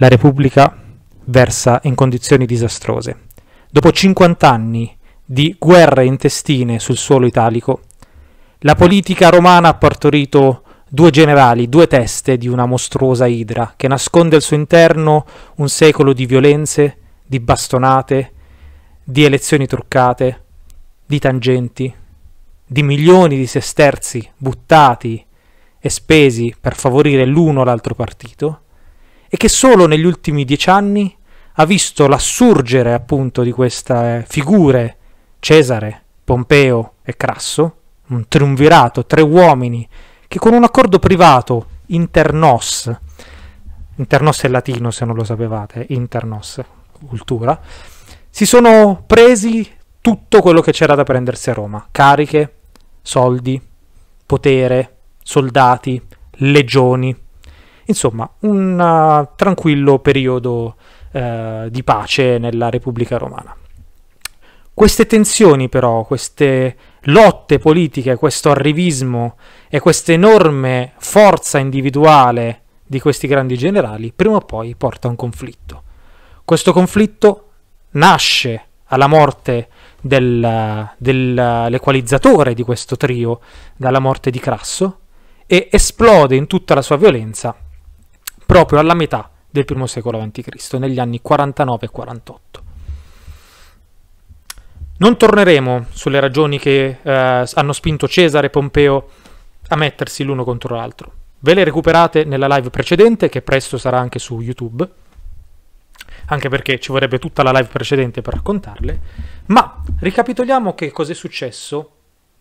la Repubblica versa in condizioni disastrose. Dopo 50 anni di guerre intestine sul suolo italico, la politica romana ha partorito due generali, due teste di una mostruosa idra che nasconde al suo interno un secolo di violenze, di bastonate, di elezioni truccate, di tangenti, di milioni di sesterzi buttati e spesi per favorire l'uno o l'altro partito, e che solo negli ultimi dieci anni ha visto l'assurgere appunto di queste eh, figure, Cesare, Pompeo e Crasso, un triunvirato, tre uomini, che con un accordo privato, internos, internos è latino se non lo sapevate, internos, cultura, si sono presi tutto quello che c'era da prendersi a Roma, cariche, soldi, potere, soldati, legioni. Insomma, un uh, tranquillo periodo uh, di pace nella Repubblica Romana. Queste tensioni però, queste lotte politiche, questo arrivismo e questa enorme forza individuale di questi grandi generali, prima o poi porta a un conflitto. Questo conflitto nasce alla morte del, dell'equalizzatore di questo trio, dalla morte di Crasso, e esplode in tutta la sua violenza proprio alla metà del primo secolo a.C., negli anni 49 e 48. Non torneremo sulle ragioni che eh, hanno spinto Cesare e Pompeo a mettersi l'uno contro l'altro. Ve le recuperate nella live precedente, che presto sarà anche su YouTube, anche perché ci vorrebbe tutta la live precedente per raccontarle, ma ricapitoliamo che cosa è successo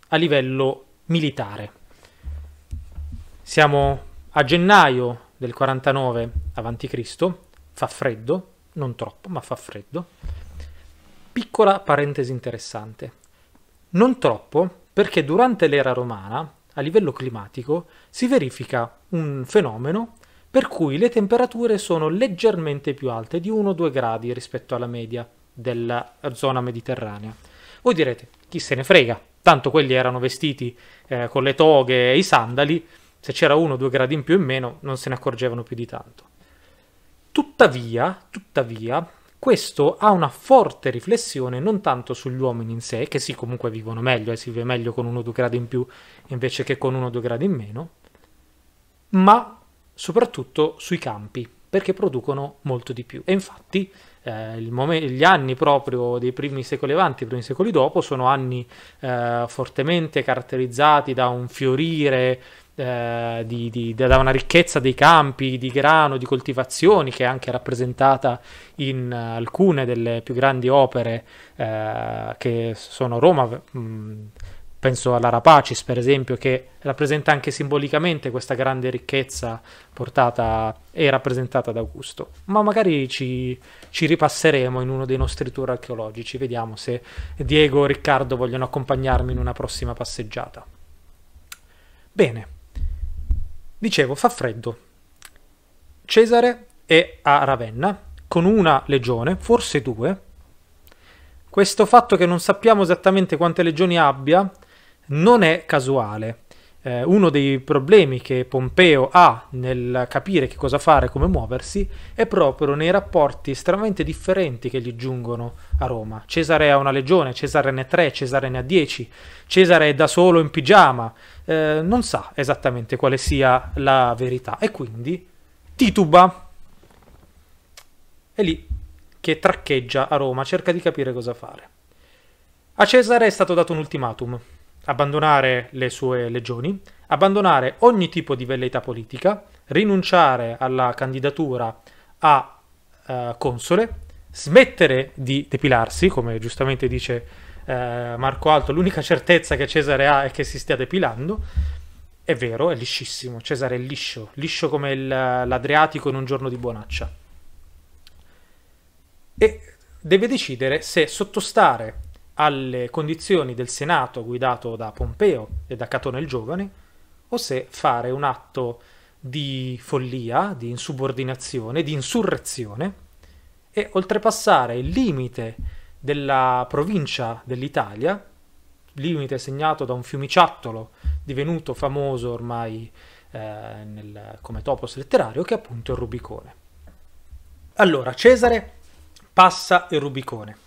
a livello militare. Siamo a gennaio del 49 avanti Cristo, fa freddo, non troppo, ma fa freddo. Piccola parentesi interessante. Non troppo, perché durante l'era romana, a livello climatico, si verifica un fenomeno per cui le temperature sono leggermente più alte di 1-2 gradi rispetto alla media della zona mediterranea. Voi direte, chi se ne frega, tanto quelli erano vestiti eh, con le toghe e i sandali, se c'era uno o due gradi in più o in meno, non se ne accorgevano più di tanto. Tuttavia, tuttavia, questo ha una forte riflessione non tanto sugli uomini in sé, che sì, comunque vivono meglio, e eh, si vive meglio con uno o due gradi in più invece che con uno o due gradi in meno, ma soprattutto sui campi, perché producono molto di più. E infatti eh, mom- gli anni proprio dei primi secoli avanti, i primi secoli dopo, sono anni eh, fortemente caratterizzati da un fiorire eh, di, di, da una ricchezza dei campi di grano, di coltivazioni, che è anche rappresentata in eh, alcune delle più grandi opere eh, che sono Roma. penso alla Rapacis, per esempio, che rappresenta anche simbolicamente questa grande ricchezza portata e rappresentata da Augusto. Ma magari ci, ci ripasseremo in uno dei nostri tour archeologici, vediamo se Diego o Riccardo vogliono accompagnarmi in una prossima passeggiata. Bene, Dicevo, fa freddo. Cesare è a Ravenna con una legione, forse due. Questo fatto che non sappiamo esattamente quante legioni abbia non è casuale. Eh, uno dei problemi che Pompeo ha nel capire che cosa fare e come muoversi è proprio nei rapporti estremamente differenti che gli giungono a Roma. Cesare ha una legione, Cesare ne ha tre, Cesare ne ha dieci, Cesare è da solo in pigiama, eh, non sa esattamente quale sia la verità e quindi tituba. È lì che traccheggia a Roma, cerca di capire cosa fare. A Cesare è stato dato un ultimatum, abbandonare le sue legioni, abbandonare ogni tipo di velleità politica, rinunciare alla candidatura a uh, console, smettere di depilarsi, come giustamente dice eh, Marco Alto, l'unica certezza che Cesare ha è che si stia depilando. È vero, è liscissimo. Cesare è liscio, liscio come il, l'Adriatico in un giorno di buonaccia. E deve decidere se sottostare alle condizioni del Senato guidato da Pompeo e da Catone il Giovane o se fare un atto di follia, di insubordinazione, di insurrezione e oltrepassare il limite della provincia dell'Italia, limite segnato da un fiumiciattolo divenuto famoso ormai eh, nel, come topos letterario, che è appunto il Rubicone. Allora, Cesare passa il Rubicone.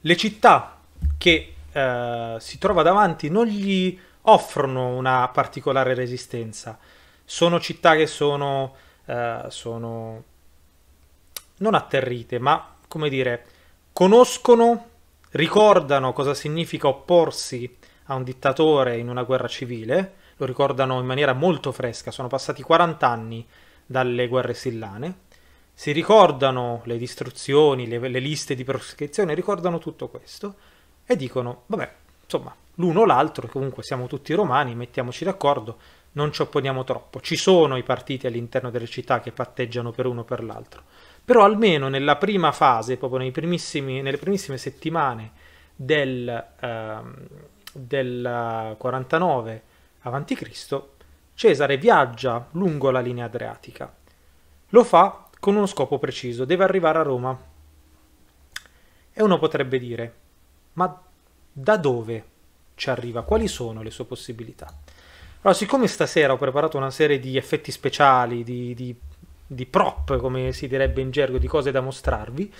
Le città che eh, si trova davanti non gli offrono una particolare resistenza. Sono città che sono, eh, sono non atterrite, ma come dire, conoscono, ricordano cosa significa opporsi a un dittatore in una guerra civile, lo ricordano in maniera molto fresca, sono passati 40 anni dalle guerre sillane, si ricordano le distruzioni, le, le liste di proscrizione, ricordano tutto questo e dicono, vabbè, insomma, l'uno o l'altro, comunque siamo tutti romani, mettiamoci d'accordo, non ci opponiamo troppo, ci sono i partiti all'interno delle città che patteggiano per uno o per l'altro. Però almeno nella prima fase, proprio nelle primissime settimane del, eh, del 49 a.C., Cesare viaggia lungo la linea adriatica. Lo fa con uno scopo preciso, deve arrivare a Roma. E uno potrebbe dire, ma da dove ci arriva? Quali sono le sue possibilità? Allora, siccome stasera ho preparato una serie di effetti speciali, di, di di prop, come si direbbe in gergo, di cose da mostrarvi,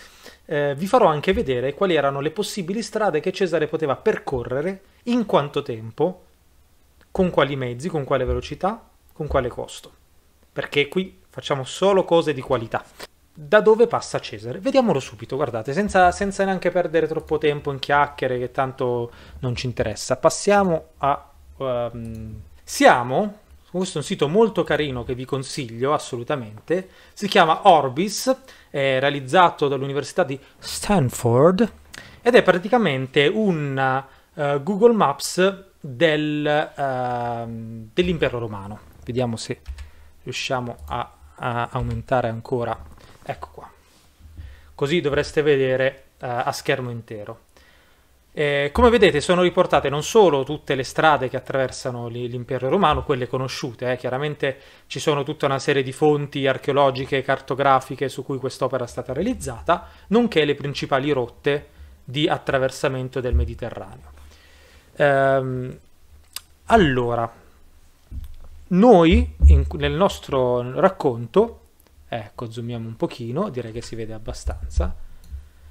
eh, vi farò anche vedere quali erano le possibili strade che Cesare poteva percorrere, in quanto tempo, con quali mezzi, con quale velocità, con quale costo. Perché qui facciamo solo cose di qualità. Da dove passa Cesare? Vediamolo subito, guardate, senza, senza neanche perdere troppo tempo in chiacchiere che tanto non ci interessa. Passiamo a... Um, siamo questo è un sito molto carino che vi consiglio assolutamente, si chiama Orbis, è realizzato dall'Università di Stanford ed è praticamente un uh, Google Maps del, uh, dell'impero romano. Vediamo se riusciamo a, a, aumentare ancora. Ecco qua. Così dovreste vedere uh, a schermo intero. Eh, come vedete sono riportate non solo tutte le strade che attraversano l'impero romano, quelle conosciute, eh, chiaramente ci sono tutta una serie di fonti archeologiche e cartografiche su cui quest'opera è stata realizzata, nonché le principali rotte di attraversamento del Mediterraneo. Ehm, allora, noi in, nel nostro racconto, ecco, zoomiamo un pochino, direi che si vede abbastanza,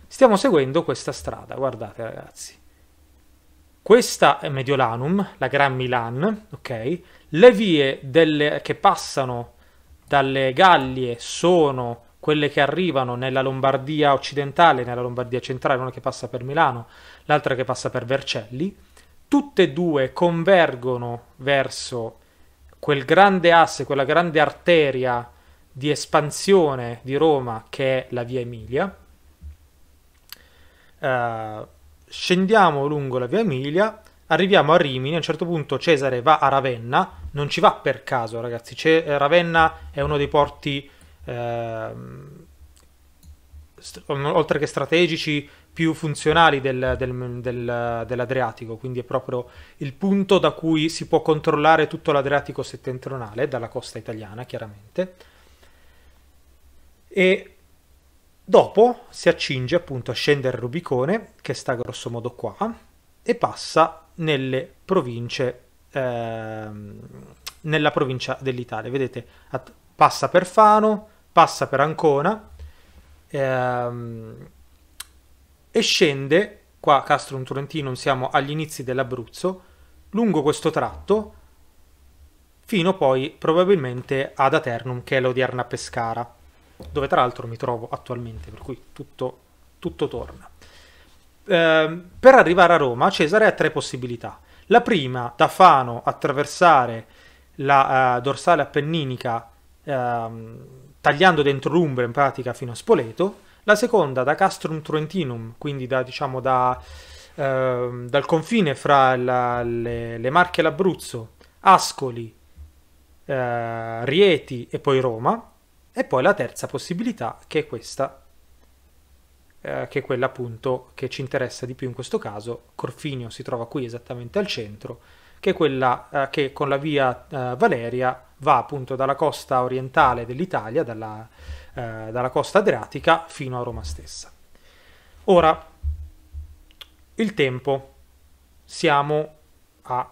Stiamo seguendo questa strada, guardate ragazzi. Questa è Mediolanum, la Gran Milan, ok? Le vie delle, che passano dalle Gallie sono quelle che arrivano nella Lombardia occidentale, nella Lombardia centrale, una che passa per Milano, l'altra che passa per Vercelli, tutte e due convergono verso quel grande asse, quella grande arteria di espansione di Roma che è la Via Emilia, eh, scendiamo lungo la via Emilia, arriviamo a Rimini, a un certo punto Cesare va a Ravenna, non ci va per caso ragazzi, C'è, eh, Ravenna è uno dei porti eh, st- mm, oltre che strategici più funzionali del, del, del, dell'Adriatico, quindi è proprio il punto da cui si può controllare tutto l'Adriatico settentrionale, dalla costa italiana chiaramente. E Dopo si accinge appunto a scendere il Rubicone, che sta grossomodo qua, e passa nelle province, eh, nella provincia dell'Italia. Vedete, at- passa per Fano, passa per Ancona ehm, e scende, qua a Castrum Trentino siamo agli inizi dell'Abruzzo, lungo questo tratto fino poi probabilmente ad Aternum che è l'odierna Pescara dove tra l'altro mi trovo attualmente, per cui tutto, tutto torna. Eh, per arrivare a Roma Cesare ha tre possibilità. La prima, da Fano, attraversare la eh, dorsale appenninica ehm, tagliando dentro l'Umbra in pratica fino a Spoleto, la seconda da Castrum Truentinum, quindi da, diciamo, da, ehm, dal confine fra la, le, le, Marche e l'Abruzzo, Ascoli, eh, Rieti e poi Roma, e poi la terza possibilità, che è questa, eh, che è quella appunto che ci interessa di più in questo caso, Corfinio si trova qui esattamente al centro, che è quella eh, che con la via eh, Valeria va appunto dalla costa orientale dell'Italia, dalla, eh, dalla costa adriatica fino a Roma stessa. Ora, il tempo. Siamo a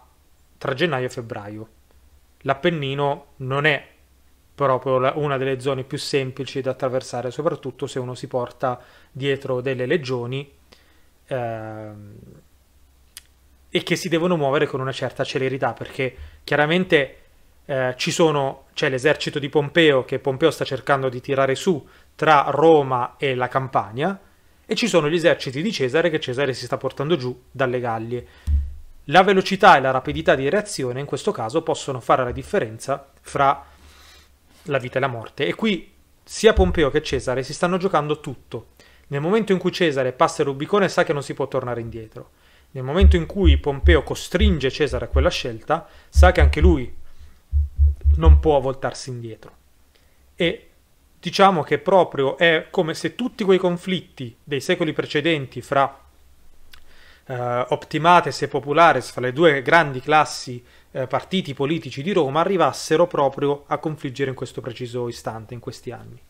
tra gennaio e febbraio. L'Appennino non è proprio la, una delle zone più semplici da attraversare, soprattutto se uno si porta dietro delle legioni eh, e che si devono muovere con una certa celerità, perché chiaramente eh, ci sono, c'è l'esercito di Pompeo che Pompeo sta cercando di tirare su tra Roma e la Campania, e ci sono gli eserciti di Cesare che Cesare si sta portando giù dalle Gallie. La velocità e la rapidità di reazione in questo caso possono fare la differenza fra la vita e la morte. E qui sia Pompeo che Cesare si stanno giocando tutto. Nel momento in cui Cesare passa il Rubicone sa che non si può tornare indietro. Nel momento in cui Pompeo costringe Cesare a quella scelta, sa che anche lui non può voltarsi indietro. E diciamo che proprio è come se tutti quei conflitti dei secoli precedenti fra eh, Optimates e Populares, fra le due grandi classi eh, partiti politici di Roma arrivassero proprio a confliggere in questo preciso istante, in questi anni.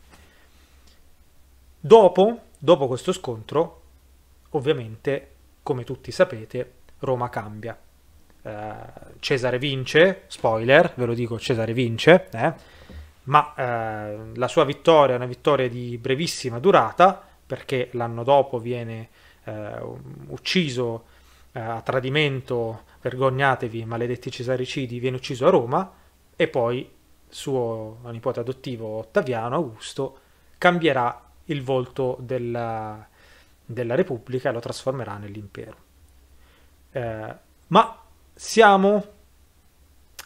Dopo, dopo questo scontro, ovviamente, come tutti sapete, Roma cambia. Eh, Cesare vince, spoiler, ve lo dico, Cesare vince, eh, ma eh, la sua vittoria è una vittoria di brevissima durata, perché l'anno dopo viene eh, ucciso eh, a tradimento vergognatevi, maledetti Cesaricidi, viene ucciso a Roma e poi suo nipote adottivo Ottaviano Augusto cambierà il volto della, della Repubblica e lo trasformerà nell'impero. Eh, ma siamo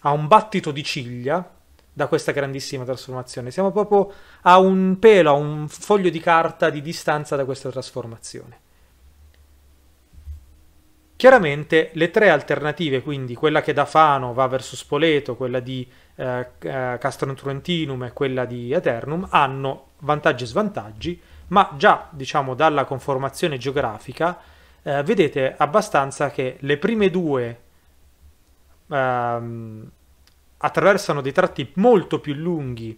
a un battito di ciglia da questa grandissima trasformazione, siamo proprio a un pelo, a un foglio di carta di distanza da questa trasformazione. Chiaramente le tre alternative, quindi quella che da Fano va verso Spoleto, quella di eh, eh Castrum Truentinum e quella di Eternum, hanno vantaggi e svantaggi, ma già diciamo dalla conformazione geografica eh, vedete abbastanza che le prime due ehm, attraversano dei tratti molto più lunghi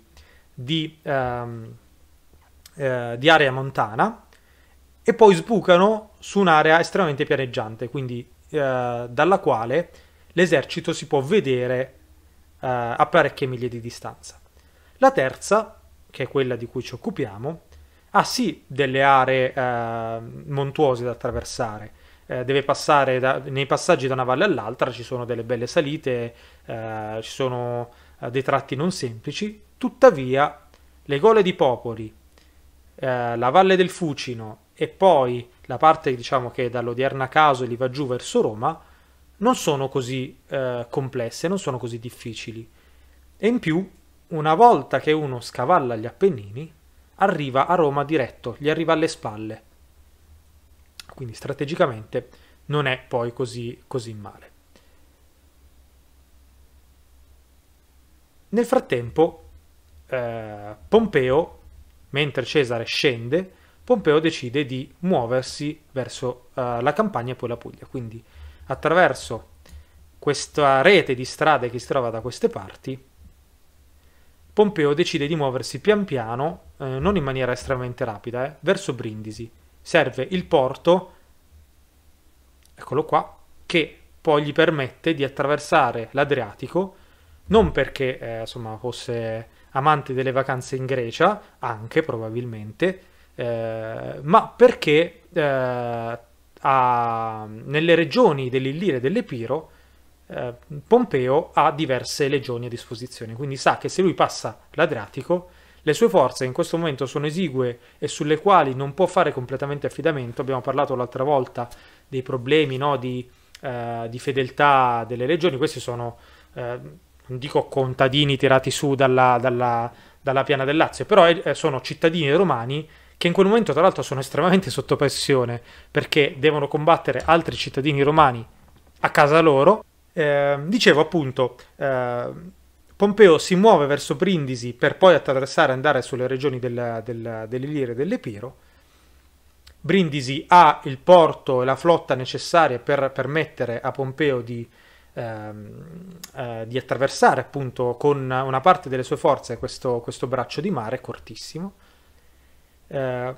di, ehm, eh, di area montana e poi sbucano su un'area estremamente pianeggiante, quindi eh, dalla quale l'esercito si può vedere eh, a parecchie miglia di distanza. La terza, che è quella di cui ci occupiamo, ha sì delle aree eh, montuose da attraversare, eh, deve passare da, nei passaggi da una valle all'altra, ci sono delle belle salite, eh, ci sono eh, dei tratti non semplici, tuttavia le gole di popoli eh, la Valle del Fucino e poi la parte diciamo che dall'odierna Casoli va giù verso Roma non sono così eh, complesse, non sono così difficili. E in più, una volta che uno scavalla gli Appennini, arriva a Roma diretto, gli arriva alle spalle. Quindi strategicamente non è poi così, così male. Nel frattempo, eh, Pompeo Mentre Cesare scende, Pompeo decide di muoversi verso uh, la Campania e poi la Puglia. Quindi attraverso questa rete di strade che si trova da queste parti, Pompeo decide di muoversi pian piano, eh, non in maniera estremamente rapida, eh, verso Brindisi. Serve il porto, eccolo qua, che poi gli permette di attraversare l'Adriatico, non perché eh, insomma, fosse amante delle vacanze in Grecia, anche probabilmente, eh, ma perché eh, a, nelle regioni dell'Illire e dell'Epiro eh, Pompeo ha diverse legioni a disposizione, quindi sa che se lui passa l'Adriatico le sue forze in questo momento sono esigue e sulle quali non può fare completamente affidamento, abbiamo parlato l'altra volta dei problemi no, di, eh, di, fedeltà delle legioni, questi sono eh, non dico contadini tirati su dalla, dalla, dalla piana del Lazio, però è, eh, sono cittadini romani che in quel momento tra l'altro sono estremamente sotto pressione perché devono combattere altri cittadini romani a casa loro. Eh, dicevo appunto, eh, Pompeo si muove verso Brindisi per poi attraversare e andare sulle regioni del, del, dell'Ilire e dell'Epiro. Brindisi ha il porto e la flotta necessaria per permettere a Pompeo di Ehm, eh, di attraversare appunto con una parte delle sue forze questo, questo braccio di mare cortissimo. Eh,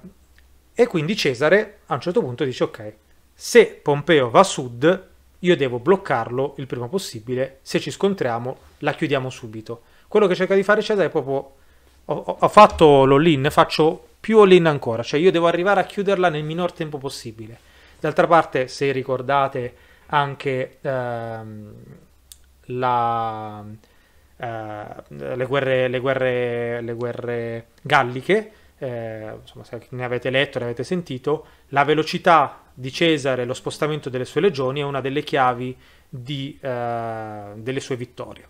e quindi Cesare a un certo punto dice ok, se Pompeo va a sud, io devo bloccarlo il prima possibile, se ci scontriamo la chiudiamo subito. Quello che cerca di fare Cesare è proprio, ho, ho fatto l'all-in, faccio più all-in ancora, cioè io devo arrivare a chiuderla nel minor tempo possibile. D'altra parte, se ricordate anche ehm, la, eh, le, guerre, le, guerre, le, guerre, galliche, eh, insomma, se ne avete letto, ne avete sentito, la velocità di Cesare lo spostamento delle sue legioni è una delle chiavi di, eh, delle sue vittorie.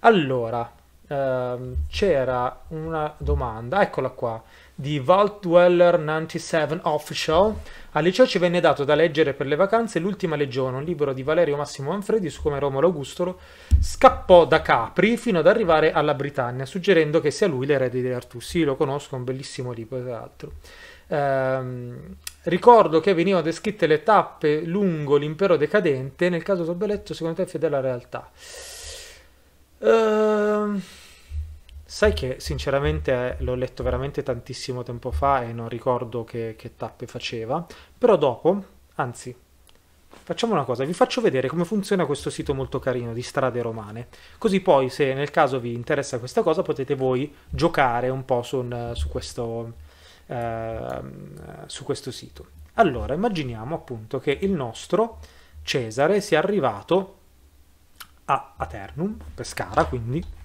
Allora, ehm, c'era una domanda, eccola qua di Vault Dweller 97 Official. Al liceo ci venne dato da leggere per le vacanze L'ultima legione, un libro di Valerio Massimo Manfredi su come Romolo Augustolo scappò da Capri fino ad arrivare alla Britannia, suggerendo che sia lui l'erede di Artù. Sì, lo conosco, è un bellissimo libro tra l'altro. Ehm, ricordo che venivano descritte le tappe lungo l'impero decadente, nel caso Tobeletto secondo te è fedele alla realtà. Ehm... Sai che sinceramente l'ho letto veramente tantissimo tempo fa e non ricordo che, che tappe faceva, però dopo, anzi, facciamo una cosa, vi faccio vedere come funziona questo sito molto carino di strade romane, così poi se nel caso vi interessa questa cosa potete voi giocare un po' su, un, su, questo, eh, su questo sito. Allora, immaginiamo appunto che il nostro Cesare sia arrivato a Aternum, Pescara quindi,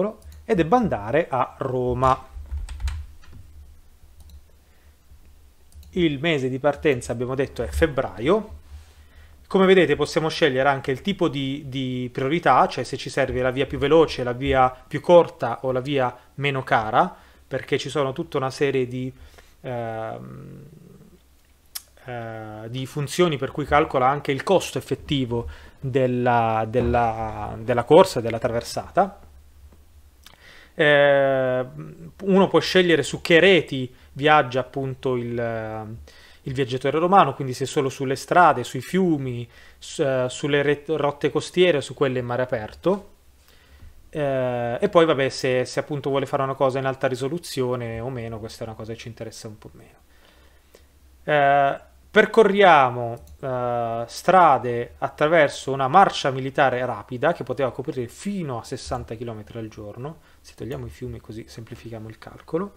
piccolo ed è bandare a Roma. Il mese di partenza abbiamo detto è febbraio. Come vedete possiamo scegliere anche il tipo di, di priorità, cioè se ci serve la via più veloce, la via più corta o la via meno cara, perché ci sono tutta una serie di... Ehm, eh, di funzioni per cui calcola anche il costo effettivo della, della, della corsa, della traversata eh, uno può scegliere su che reti viaggia appunto il, eh, il, viaggiatore romano, quindi se solo sulle strade, sui fiumi, su, eh, sulle re- rotte costiere, su quelle in mare aperto. Eh, e poi vabbè se, se appunto vuole fare una cosa in alta risoluzione o meno, questa è una cosa che ci interessa un po' meno. Eh, percorriamo eh, strade attraverso una marcia militare rapida che poteva coprire fino a 60 km al giorno se togliamo i fiumi così semplifichiamo il calcolo,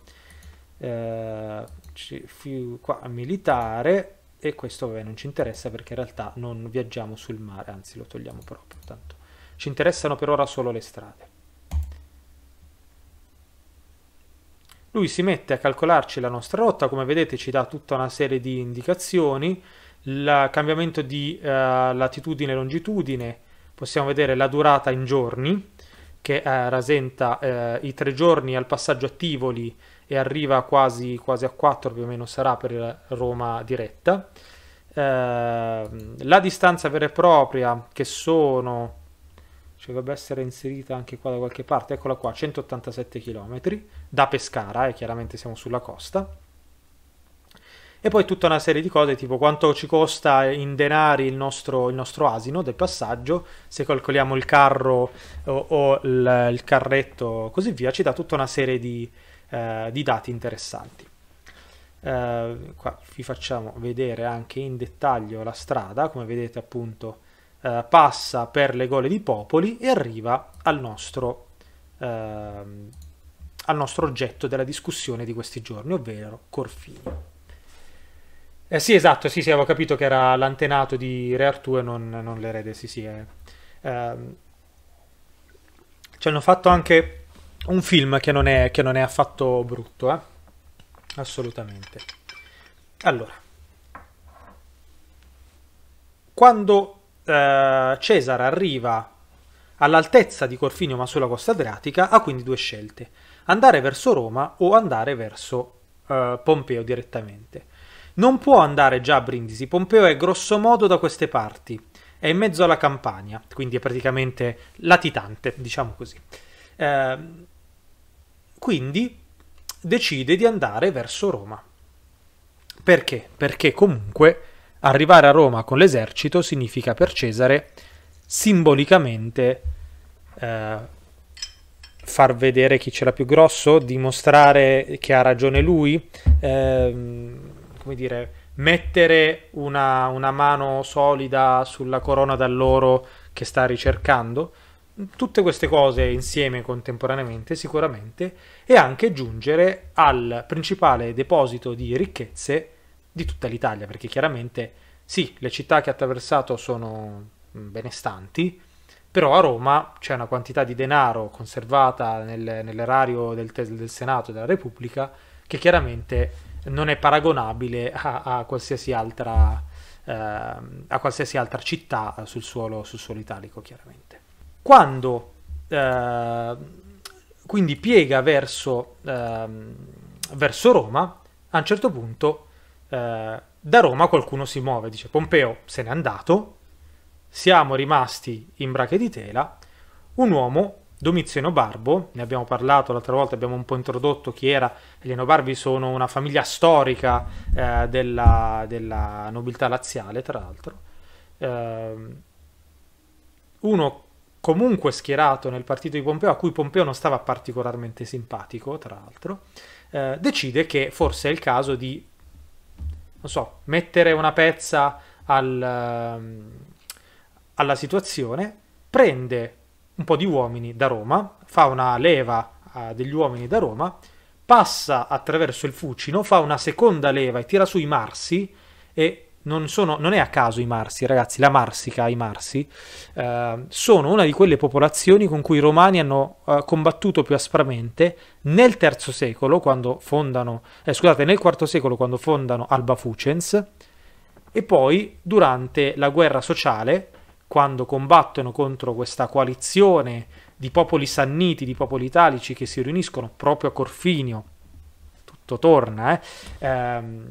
eh, qua militare e questo vabbè, non ci interessa perché in realtà non viaggiamo sul mare, anzi lo togliamo proprio, tanto ci interessano per ora solo le strade. Lui si mette a calcolarci la nostra rotta, come vedete ci dà tutta una serie di indicazioni, il cambiamento di eh, latitudine e longitudine, possiamo vedere la durata in giorni, che eh, rasenta eh, i tre giorni al passaggio a Tivoli e arriva quasi, quasi a 4 più o meno sarà per Roma diretta. Ehm, la distanza vera e propria che sono ci cioè, dovrebbe essere inserita anche qua da qualche parte, eccola qua, 187 km da Pescara, e chiaramente siamo sulla costa. E poi tutta una serie di cose tipo quanto ci costa in denari il nostro, il nostro asino del passaggio, se calcoliamo il carro o, o il, il, carretto così via, ci dà tutta una serie di, eh, di dati interessanti. Eh, qua vi facciamo vedere anche in dettaglio la strada, come vedete appunto eh, passa per le gole di popoli e arriva al nostro, ehm, al nostro oggetto della discussione di questi giorni, ovvero Corfino. Eh, sì, esatto, sì, sì, avevo capito che era l'antenato di Re Artù e non, non l'erede, sì, sì. È... Eh. Ehm... Ci hanno fatto anche un film che non è, che non è affatto brutto, eh? assolutamente. Allora, quando eh, Cesare arriva all'altezza di Corfinio ma sulla costa adriatica, ha quindi due scelte, andare verso Roma o andare verso eh, Pompeo direttamente. Non può andare già a Brindisi, Pompeo è grosso modo da queste parti, è in mezzo alla campagna, quindi è praticamente latitante, diciamo così. Eh, quindi decide di andare verso Roma. Perché? Perché comunque arrivare a Roma con l'esercito significa per Cesare simbolicamente eh, far vedere chi c'era più grosso, dimostrare che ha ragione lui. Ehm, come dire, mettere una, una mano solida sulla corona d'alloro che sta ricercando. Tutte queste cose insieme contemporaneamente sicuramente e anche giungere al principale deposito di ricchezze di tutta l'Italia, perché chiaramente sì, le città che ha attraversato sono benestanti, però a Roma c'è una quantità di denaro conservata nel, nell'erario del, del Senato e della Repubblica che chiaramente non è paragonabile a, a qualsiasi altra ehm, a qualsiasi altra città sul suolo, sul suolo italico, chiaramente. Quando eh, quindi piega verso, eh, verso, Roma, a un certo punto eh, da Roma qualcuno si muove, dice Pompeo se n'è andato, siamo rimasti in brache di tela, un uomo Domiziano Barbo, ne abbiamo parlato l'altra volta, abbiamo un po' introdotto chi era, Eliano Barbi sono una famiglia storica eh, della, della, nobiltà laziale, tra l'altro. Eh, uno comunque schierato nel partito di Pompeo, a cui Pompeo non stava particolarmente simpatico, tra l'altro, eh, decide che forse è il caso di, non so, mettere una pezza al, ehm, alla situazione, prende un po' di uomini da Roma, fa una leva eh, degli uomini da Roma, passa attraverso il Fucino, fa una seconda leva e tira su i Marsi e non, sono, non è a caso i Marsi, ragazzi, la Marsica, i Marsi, eh, sono una di quelle popolazioni con cui i Romani hanno eh, combattuto più aspramente nel terzo secolo, quando fondano, eh, scusate, nel IV secolo quando fondano Alba Fucens, e poi durante la guerra sociale quando combattono contro questa coalizione di popoli sanniti, di popoli italici che si riuniscono proprio a Corfinio, tutto torna, eh, ehm,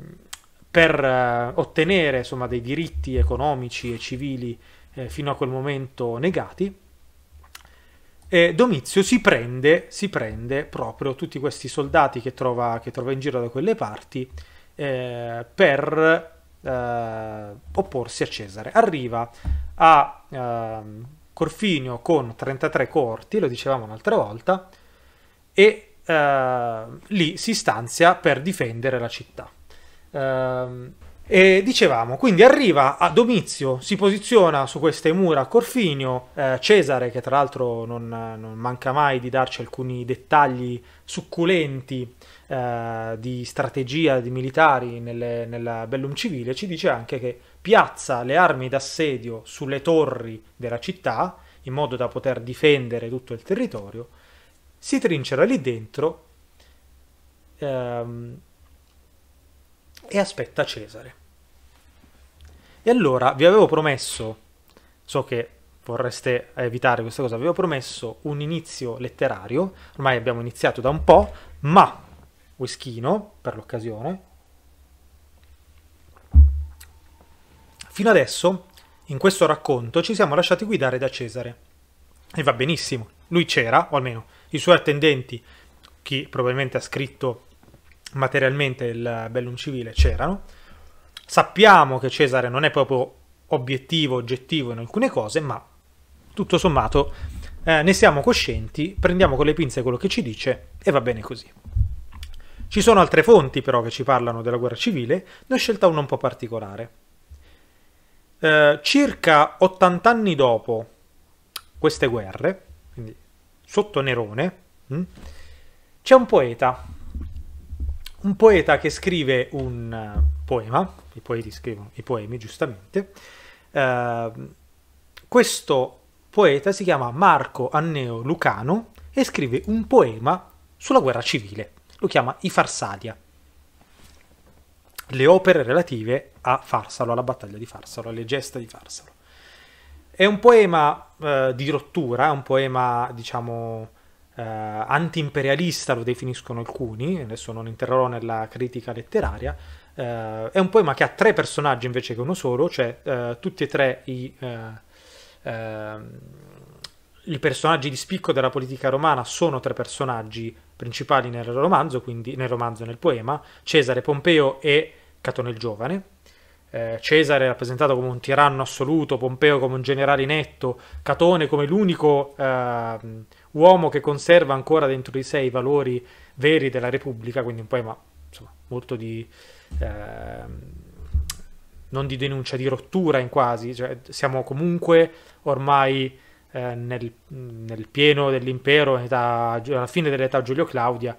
per eh, ottenere insomma, dei diritti economici e civili eh, fino a quel momento negati, eh, Domizio si prende, si prende, proprio tutti questi soldati che trova, che trova, in giro da quelle parti eh, per eh, opporsi a Cesare. Arriva a eh, Corfinio con 33 coorti, lo dicevamo un'altra volta, e eh, lì si stanzia per difendere la città. Ehm, e dicevamo, quindi arriva a Domizio, si posiziona su queste mura a Corfinio, eh, Cesare che tra l'altro non, non manca mai di darci alcuni dettagli succulenti eh, di strategia di militari nelle, nella Bellum Civile, ci dice anche che piazza le armi d'assedio sulle torri della città in modo da poter difendere tutto il territorio, si trincera lì dentro ehm, e aspetta Cesare. E allora vi avevo promesso, so che vorreste evitare questa cosa, vi avevo promesso un inizio letterario, ormai abbiamo iniziato da un po', ma whiskino per l'occasione. Fino adesso, in questo racconto, ci siamo lasciati guidare da Cesare. E va benissimo, lui c'era, o almeno i suoi attendenti, chi probabilmente ha scritto materialmente il Bellum Civile, c'erano. Sappiamo che Cesare non è proprio obiettivo, oggettivo in alcune cose, ma tutto sommato eh, ne siamo coscienti, prendiamo con le pinze quello che ci dice e va bene così. Ci sono altre fonti però che ci parlano della guerra civile, ne ho scelta una un po' particolare. Eh, circa 80 anni dopo queste guerre, quindi sotto Nerone, mm, c'è un poeta, un poeta che scrive un eh, poema, i poeti scrivono i poemi giustamente, eh, questo poeta si chiama Marco Anneo Lucano e scrive un poema sulla guerra civile lo chiama I Farsalia. Le opere relative a Farsalo, alla battaglia di Farsalo, alle gesta di Farsalo. È un poema eh, di rottura, è un poema, diciamo, eh, antiimperialista, lo definiscono alcuni, adesso non entrerò nella critica letteraria. Eh, è un poema che ha tre personaggi invece che uno solo, cioè eh, tutti e tre i... Eh, ehm, i personaggi di spicco della politica romana sono tre personaggi principali nel romanzo, quindi nel romanzo e nel poema, Cesare, Pompeo e Catone il Giovane. Eh, Cesare è rappresentato come un tiranno assoluto, Pompeo come un generale netto, Catone come l'unico eh, uomo che conserva ancora dentro di sé i valori veri della Repubblica, quindi un poema insomma, molto di... Eh, non di denuncia, di rottura in quasi, cioè, siamo comunque ormai eh, nel, nel, pieno dell'impero, età, alla fine dell'età Giulio Claudia,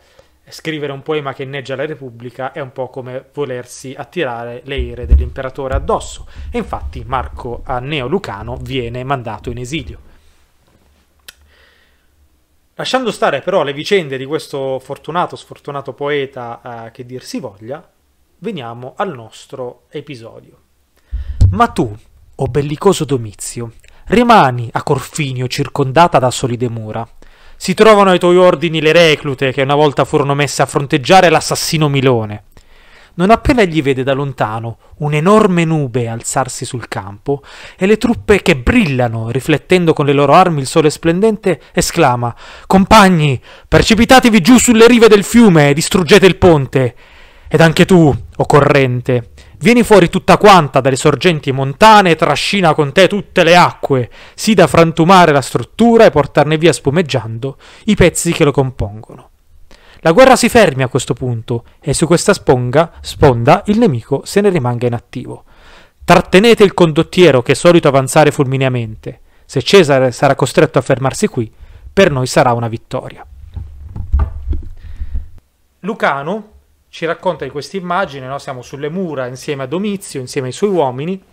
scrivere un poema che inneggia la Repubblica è un po' come volersi attirare le ire dell'imperatore addosso. E infatti Marco Anneo Lucano viene mandato in esilio. Lasciando stare però le vicende di questo fortunato sfortunato poeta eh, che dir si voglia, veniamo al nostro episodio. Ma tu, o bellicoso Domizio, Rimani a Corfinio circondata da solide mura. Si trovano ai tuoi ordini le reclute che una volta furono messe a fronteggiare l'assassino Milone. Non appena egli vede da lontano un'enorme nube alzarsi sul campo e le truppe che brillano, riflettendo con le loro armi il sole splendente, esclama Compagni, precipitatevi giù sulle rive del fiume e distruggete il ponte. Ed anche tu, o corrente, Vieni fuori tutta quanta dalle sorgenti montane e trascina con te tutte le acque, sì da frantumare la struttura e portarne via spumeggiando i pezzi che lo compongono. La guerra si fermi a questo punto e su questa sponga, sponda il nemico se ne rimanga inattivo. Trattenete il condottiero che è solito avanzare fulmineamente. Se Cesare sarà costretto a fermarsi qui, per noi sarà una vittoria. Lucano ci racconta di questa immagine, no? siamo sulle mura insieme a Domizio, insieme ai suoi uomini,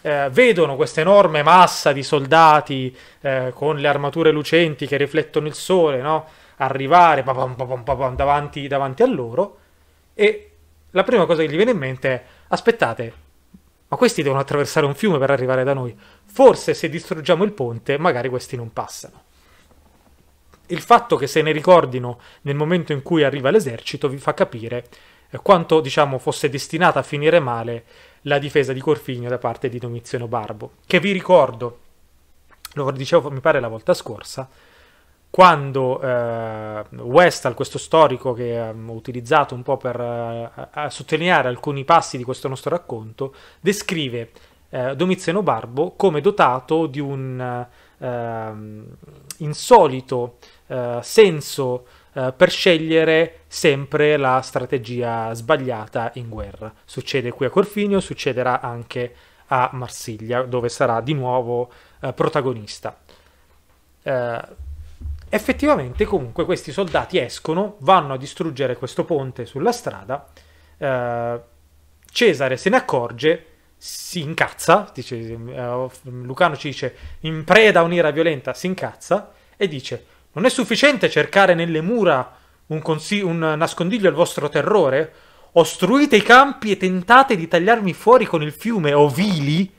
eh, vedono questa enorme massa di soldati eh, con le armature lucenti che riflettono il sole, no? arrivare papam, papam, papam, davanti, davanti a loro e la prima cosa che gli viene in mente è aspettate, ma questi devono attraversare un fiume per arrivare da noi, forse se distruggiamo il ponte magari questi non passano il fatto che se ne ricordino nel momento in cui arriva l'esercito vi fa capire eh, quanto diciamo, fosse destinata a finire male la difesa di Corfinio da parte di Domiziano Barbo, che vi ricordo, lo dicevo mi pare la volta scorsa, quando eh, Westal, questo storico che ho mm, utilizzato un po' per uh, sottolineare alcuni passi di questo nostro racconto, descrive eh, Domiziano Barbo come dotato di un... Uh, insolito eh, senso eh, per scegliere sempre la strategia sbagliata in guerra. Succede qui a Corfinio, succederà anche a Marsiglia, dove sarà di nuovo eh, protagonista. Eh, effettivamente comunque questi soldati escono, vanno a distruggere questo ponte sulla strada, eh, Cesare se ne accorge si incazza, dice, uh, Lucano ci dice, in preda a un'ira violenta si incazza e dice, non è sufficiente cercare nelle mura un, consi- un nascondiglio al vostro terrore? Ostruite i campi e tentate di tagliarmi fuori con il fiume, ovili?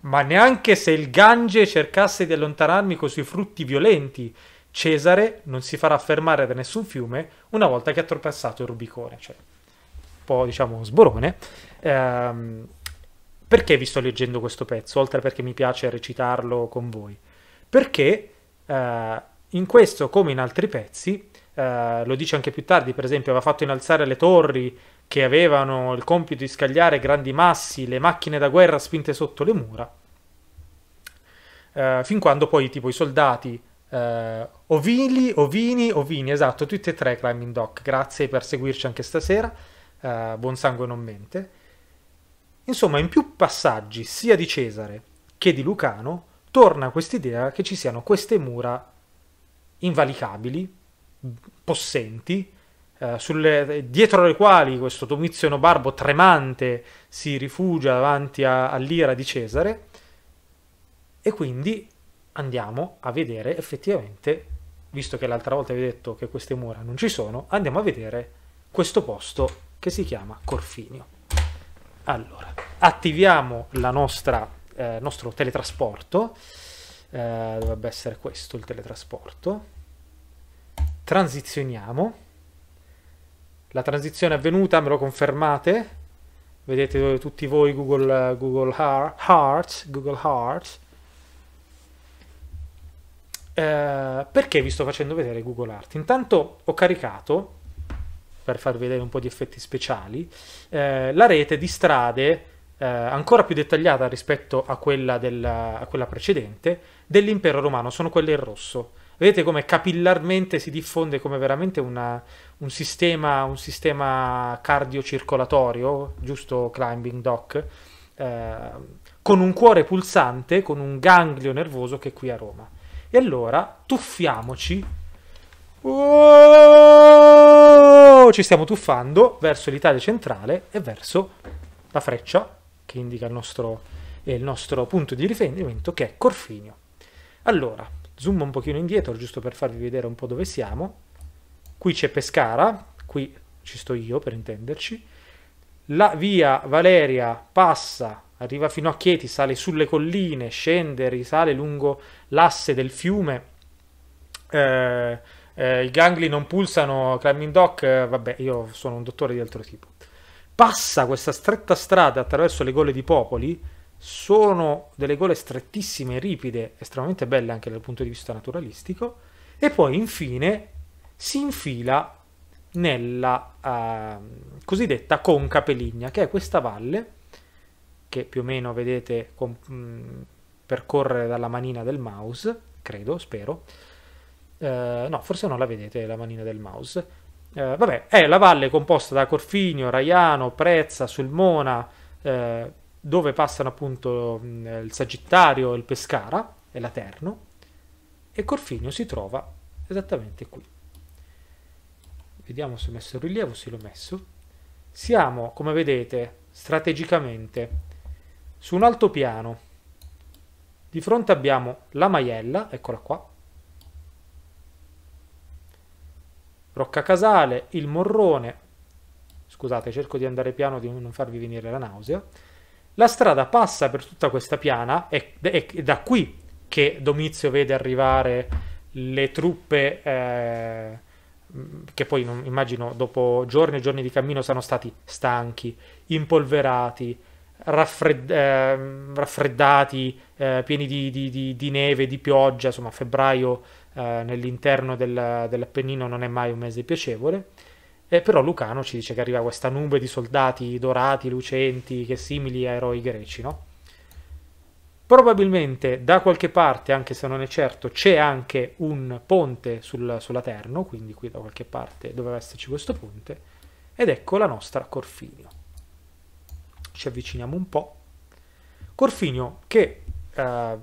Ma neanche se il Gange cercasse di allontanarmi con i suoi frutti violenti, Cesare non si farà fermare da nessun fiume una volta che ha attraversato il Rubicone. Cioè, un po' diciamo sborone. Ehm perché vi sto leggendo questo pezzo, oltre perché mi piace recitarlo con voi? Perché eh, in questo, come in altri pezzi, eh, lo dice anche più tardi, per esempio, aveva fatto innalzare le torri che avevano il compito di scagliare grandi massi, le macchine da guerra spinte sotto le mura, eh, fin quando poi tipo i soldati Uh, ovili, ovini, ovini, esatto, tutti e tre Climbing Doc. Grazie per seguirci anche stasera. Uh, buon sangue non mente. Insomma, in più passaggi, sia di Cesare che di Lucano, torna quest'idea che ci siano queste mura invalicabili, possenti, eh, sulle, dietro le quali questo Domiziano Barbo tremante si rifugia davanti a, all'ira di Cesare. E quindi andiamo a vedere effettivamente, visto che l'altra volta vi ho detto che queste mura non ci sono, andiamo a vedere questo posto che si chiama Corfinio. Allora, attiviamo il eh, nostro teletrasporto. Eh, dovrebbe essere questo il teletrasporto. Transizioniamo. La transizione è avvenuta, me lo confermate? Vedete tutti voi Google, Google Hearts, Google Hearts. Eh, perché vi sto facendo vedere Google Art? Intanto ho caricato per far vedere un po' di effetti speciali, eh, la rete di strade eh, ancora più dettagliata rispetto a quella, della, a quella precedente dell'impero romano, sono quelle in rosso. Vedete come capillarmente si diffonde come veramente una, un, sistema, un sistema cardiocircolatorio, giusto Climbing Doc, eh, con un cuore pulsante, con un ganglio nervoso che è qui a Roma. E allora tuffiamoci. Oh! ci stiamo tuffando verso l'Italia centrale e verso la freccia che indica il nostro, eh, il nostro punto di riferimento che è Corfinio. Allora, zoom un pochino indietro giusto per farvi vedere un po' dove siamo. Qui c'è Pescara, qui ci sto io per intenderci. La via Valeria passa, arriva fino a Chieti, sale sulle colline, scende, risale lungo l'asse del fiume. Eh, eh, i gangli non pulsano, climbing dock, eh, vabbè, io sono un dottore di altro tipo. Passa questa stretta strada attraverso le gole di popoli, sono delle gole strettissime, ripide, estremamente belle anche dal punto di vista naturalistico, e poi infine si infila nella uh, cosiddetta Conca Peligna, che è questa valle che più o meno vedete con, percorrere dalla manina del mouse, credo, spero, eh, no, forse non la vedete la manina del mouse. Eh, vabbè, è la valle composta da Corfinio, Raiano, Prezza, Sulmona, eh, dove passano appunto il Sagittario, e il Pescara e l'Aterno, e Corfinio si trova esattamente qui. Vediamo se ho messo il rilievo, se l'ho messo. Siamo, come vedete, strategicamente su un altopiano. Di fronte abbiamo la maiella, eccola qua, Rocca Casale, il Morrone, scusate cerco di andare piano di non farvi venire la nausea, la strada passa per tutta questa piana, è, è, è da qui che Domizio vede arrivare le truppe eh, che poi immagino dopo giorni e giorni di cammino sono stati stanchi, impolverati, raffredd- eh, raffreddati, eh, pieni di, di, di, di, neve, di pioggia, insomma febbraio eh, nell'interno del, dell'Appennino non è mai un mese piacevole. Eh, però Lucano ci dice che arriva questa nube di soldati dorati, lucenti, che simili a eroi greci, no? Probabilmente da qualche parte, anche se non è certo, c'è anche un ponte sul, sulla Terno, quindi qui da qualche parte doveva esserci questo ponte, ed ecco la nostra Corfinio ci avviciniamo un po'. Corfinio che eh,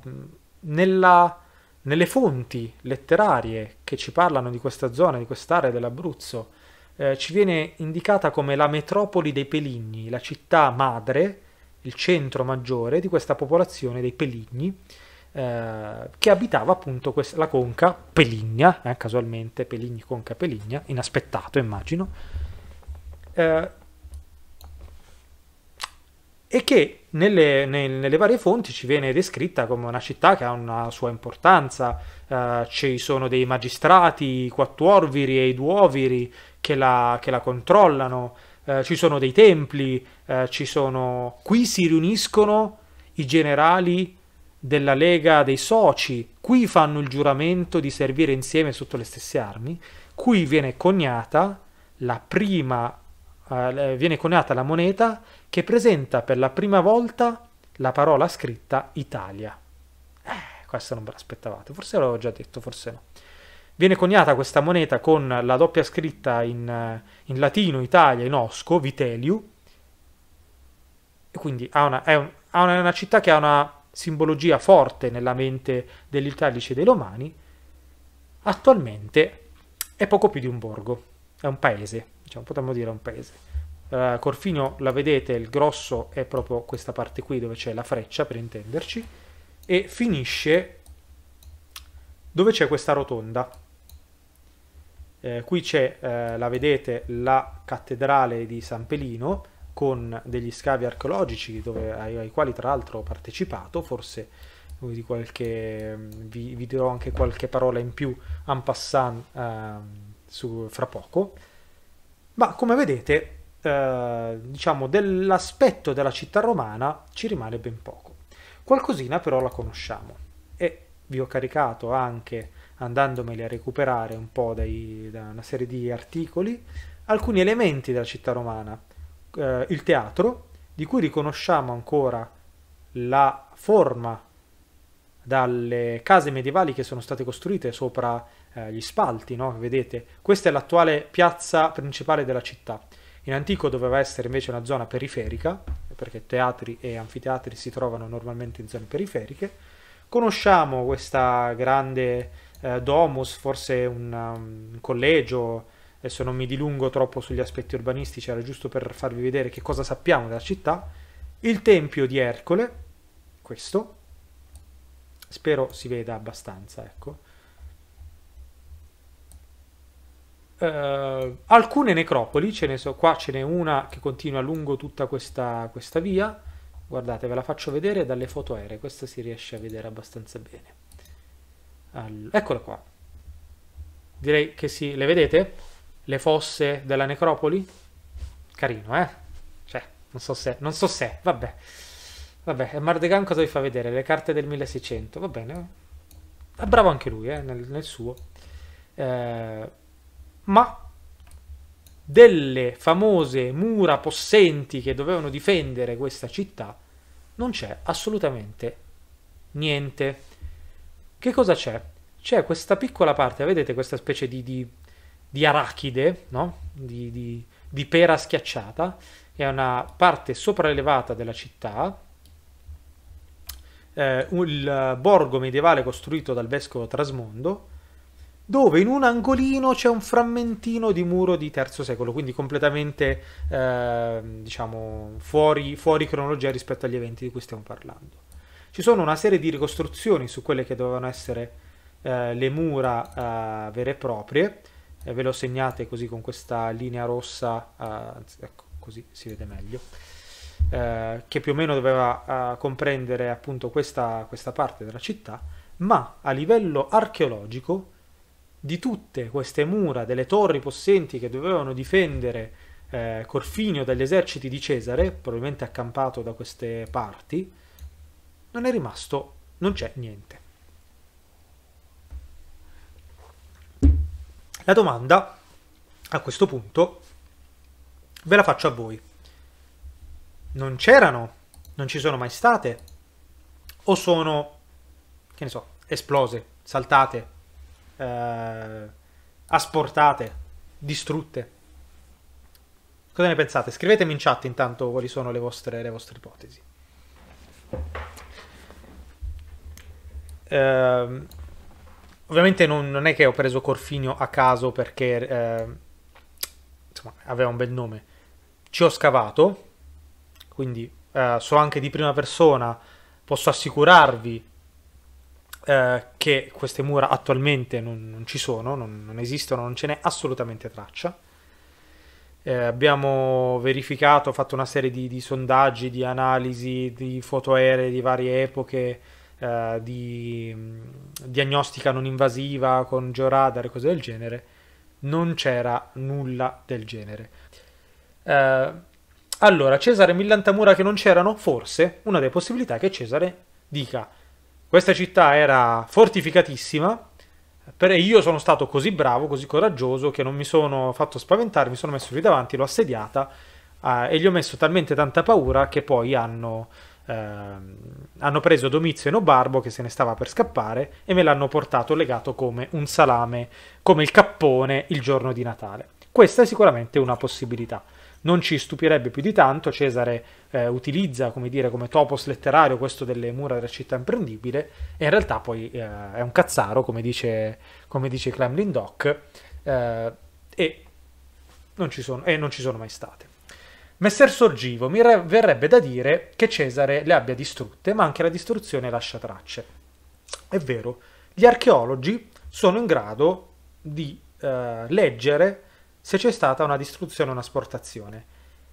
nella, nelle fonti letterarie che ci parlano di questa zona, di quest'area dell'Abruzzo, eh, ci viene indicata come la metropoli dei Peligni, la città madre, il centro maggiore di questa popolazione dei Peligni, eh, che abitava appunto questa, la conca Peligna, eh, casualmente Peligni, conca Peligna, inaspettato immagino, eh, e che nelle, nel, nelle, varie fonti ci viene descritta come una città che ha una sua importanza, uh, ci sono dei magistrati, i quattuorviri e i duoviri che la, che la controllano, uh, ci sono dei templi, uh, ci sono... qui si riuniscono i generali della Lega dei Soci, qui fanno il giuramento di servire insieme sotto le stesse armi, qui viene coniata la prima, viene coniata la moneta che presenta per la prima volta la parola scritta Italia. Eh, questo non ve l'aspettavate, forse l'avevo già detto, forse no. Viene coniata questa moneta con la doppia scritta in, eh, in latino, Italia, in osco, Viteliu, e quindi ha una, è, un, ha una, una città che ha una simbologia forte nella mente degli italici e dei romani, attualmente è poco più di un borgo, è un paese, diciamo, potremmo dire un paese. Eh, Corfino la vedete, il grosso è proprio questa parte qui dove c'è la freccia per intenderci e finisce dove c'è questa rotonda. Eh, qui c'è, eh, la vedete, la cattedrale di San Pelino con degli scavi archeologici dove, ai, ai, quali tra l'altro ho partecipato, forse vi, qualche, mm, vi, vi, dirò anche qualche parola in più en passant eh, su, fra poco. Ma come vedete eh, diciamo, dell'aspetto della città romana ci rimane ben poco. Qualcosina però la conosciamo e vi ho caricato anche, andandomeli a recuperare un po' dai, da una serie di articoli, alcuni elementi della città romana. Eh, il teatro, di cui riconosciamo ancora la forma dalle case medievali che sono state costruite sopra eh, gli spalti, no? vedete, questa è l'attuale piazza principale della città. In antico doveva essere invece una zona periferica, perché teatri e anfiteatri si trovano normalmente in zone periferiche. Conosciamo questa grande eh, domus, forse un, um, collegio, adesso non mi dilungo troppo sugli aspetti urbanistici, era giusto per farvi vedere che cosa sappiamo della città. Il tempio di Ercole, questo, spero si veda abbastanza, ecco Uh, alcune necropoli, ce ne so, qua ce n'è una che continua lungo tutta questa, questa, via. Guardate, ve la faccio vedere dalle foto aeree, questa si riesce a vedere abbastanza bene. All... Eccola qua. Direi che sì, le vedete? Le fosse della necropoli? Carino, eh? Cioè, non so se, non so se, vabbè. Vabbè, e Mardegan cosa vi fa vedere? Le carte del 1600, va bene. È bravo anche lui, eh, nel, nel suo. Eh ma delle famose mura possenti che dovevano difendere questa città non c'è assolutamente niente. Che cosa c'è? C'è questa piccola parte, vedete questa specie di, di, di arachide, no? di, di pera schiacciata, è una parte sopraelevata della città, eh, il borgo medievale costruito dal vescovo Trasmondo, dove in un angolino c'è un frammentino di muro di terzo secolo, quindi completamente eh, diciamo, fuori, fuori cronologia rispetto agli eventi di cui stiamo parlando. Ci sono una serie di ricostruzioni su quelle che dovevano essere eh, le mura eh, vere e proprie, ve le ho segnate così con questa linea rossa, eh, ecco, così si vede meglio. Eh, che più o meno doveva eh, comprendere appunto questa, questa parte della città, ma a livello archeologico di tutte queste mura, delle torri possenti che dovevano difendere eh, Corfinio dagli eserciti di Cesare, probabilmente accampato da queste parti, non è rimasto, non c'è niente. La domanda, a questo punto, ve la faccio a voi. Non c'erano? Non ci sono mai state? O sono, che ne so, esplose, saltate, eh, asportate, distrutte. Cosa ne pensate? Scrivetemi in chat intanto quali sono le vostre, le vostre ipotesi. Eh, ovviamente non, non, è che ho preso Corfinio a caso perché eh, insomma, aveva un bel nome. Ci ho scavato, quindi eh, so anche di prima persona, posso assicurarvi eh, che queste mura attualmente non, non ci sono, non, non, esistono, non ce n'è assolutamente traccia. Eh, abbiamo verificato, fatto una serie di, di, sondaggi, di analisi, di foto aeree di varie epoche, eh, di mh, diagnostica non invasiva con georadar e cose del genere. Non c'era nulla del genere. Eh, allora, Cesare Millantamura che non c'erano? Forse una delle possibilità è che Cesare dica questa città era fortificatissima per, io sono stato così bravo, così coraggioso che non mi sono fatto spaventare, mi sono messo lì davanti, l'ho assediata eh, e gli ho messo talmente tanta paura che poi hanno, eh, hanno preso Domizio e Nobarbo che se ne stava per scappare e me l'hanno portato legato come un salame, come il cappone il giorno di Natale. Questa è sicuramente una possibilità. Non ci stupirebbe più di tanto, Cesare eh, utilizza come, dire, come topos letterario questo delle mura della città imprendibile e in realtà poi eh, è un cazzaro, come dice, come dice Kremlin Doc, eh, e, non sono, e non ci sono mai state. Messer Sorgivo mi verrebbe da dire che Cesare le abbia distrutte, ma anche la distruzione lascia tracce. È vero, gli archeologi sono in grado di eh, leggere se c'è stata una distruzione o un'asportazione.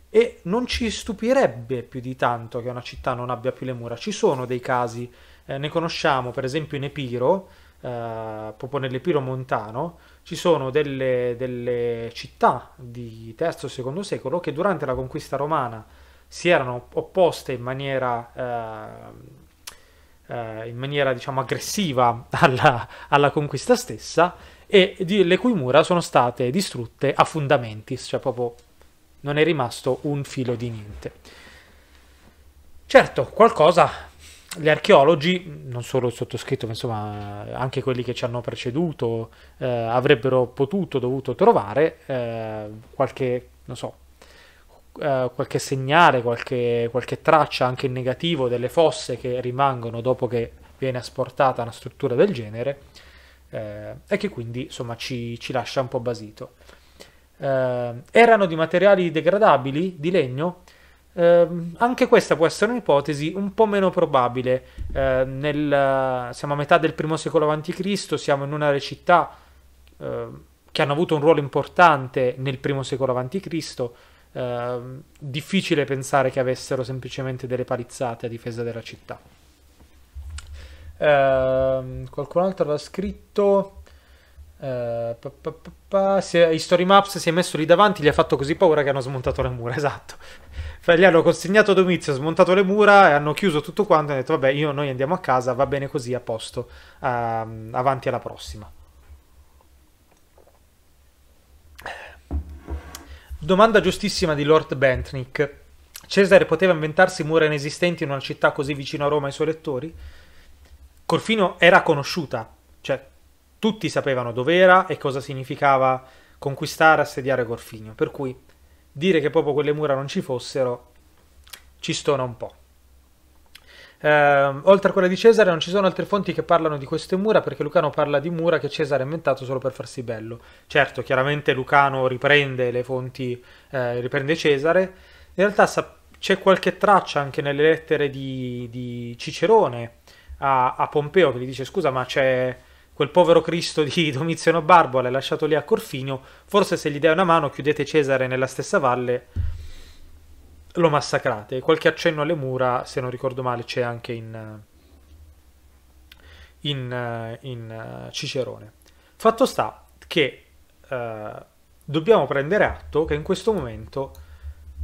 E non ci stupirebbe più di tanto che una città non abbia più le mura. Ci sono dei casi, eh, ne conosciamo per esempio in Epiro, eh, proprio nell'Epiro montano, ci sono delle, delle città di terzo III secondo secolo che durante la conquista romana si erano opposte in maniera, eh, eh in maniera diciamo, aggressiva alla, alla conquista stessa e di, le cui mura sono state distrutte a fundamentis, cioè proprio non è rimasto un filo di niente. Certo, qualcosa gli archeologi, non solo il sottoscritto, ma insomma anche quelli che ci hanno preceduto, eh, avrebbero potuto, dovuto trovare eh, qualche, non so, eh, qualche segnale, qualche, qualche traccia anche in negativo delle fosse che rimangono dopo che viene asportata una struttura del genere eh, e che quindi insomma ci, ci lascia un po' basito. Eh, erano di materiali degradabili, di legno? Eh, anche questa può essere un'ipotesi un po' meno probabile. Eh, nel, siamo a metà del primo secolo a.C., siamo in una delle città eh, che hanno avuto un ruolo importante nel primo secolo a.C. Eh, difficile pensare che avessero semplicemente delle palizzate a difesa della città. Ehm, qualcun altro l'ha scritto. Uh, pa, pa, pa, è, I story maps si è messo lì davanti, gli ha fatto così paura che hanno smontato le mura. Esatto, gli hanno consegnato Domizio, smontato le mura e hanno chiuso tutto quanto. E hanno detto: Vabbè, io, noi andiamo a casa, va bene così, a posto, uh, avanti alla prossima. Domanda giustissima di Lord Bentnick: Cesare poteva inventarsi mura inesistenti in una città così vicino a Roma ai suoi lettori? Corfino era conosciuta, cioè tutti sapevano dov'era e cosa significava conquistare, assediare Corfino, per cui dire che proprio quelle mura non ci fossero ci stona un po'. Eh, oltre a quella di Cesare non ci sono altre fonti che parlano di queste mura perché Lucano parla di mura che Cesare ha inventato solo per farsi bello. Certo, chiaramente Lucano riprende le fonti, eh, riprende Cesare, in realtà c'è qualche traccia anche nelle lettere di, di Cicerone a, a Pompeo che gli dice scusa ma c'è quel povero Cristo di Domiziano Barbo l'hai lasciato lì a Corfinio, forse se gli dai una mano chiudete Cesare nella stessa valle, lo massacrate. Qualche accenno alle mura, se non ricordo male, c'è anche in, in, in, eh, Cicerone. Fatto sta che eh, dobbiamo prendere atto che in questo momento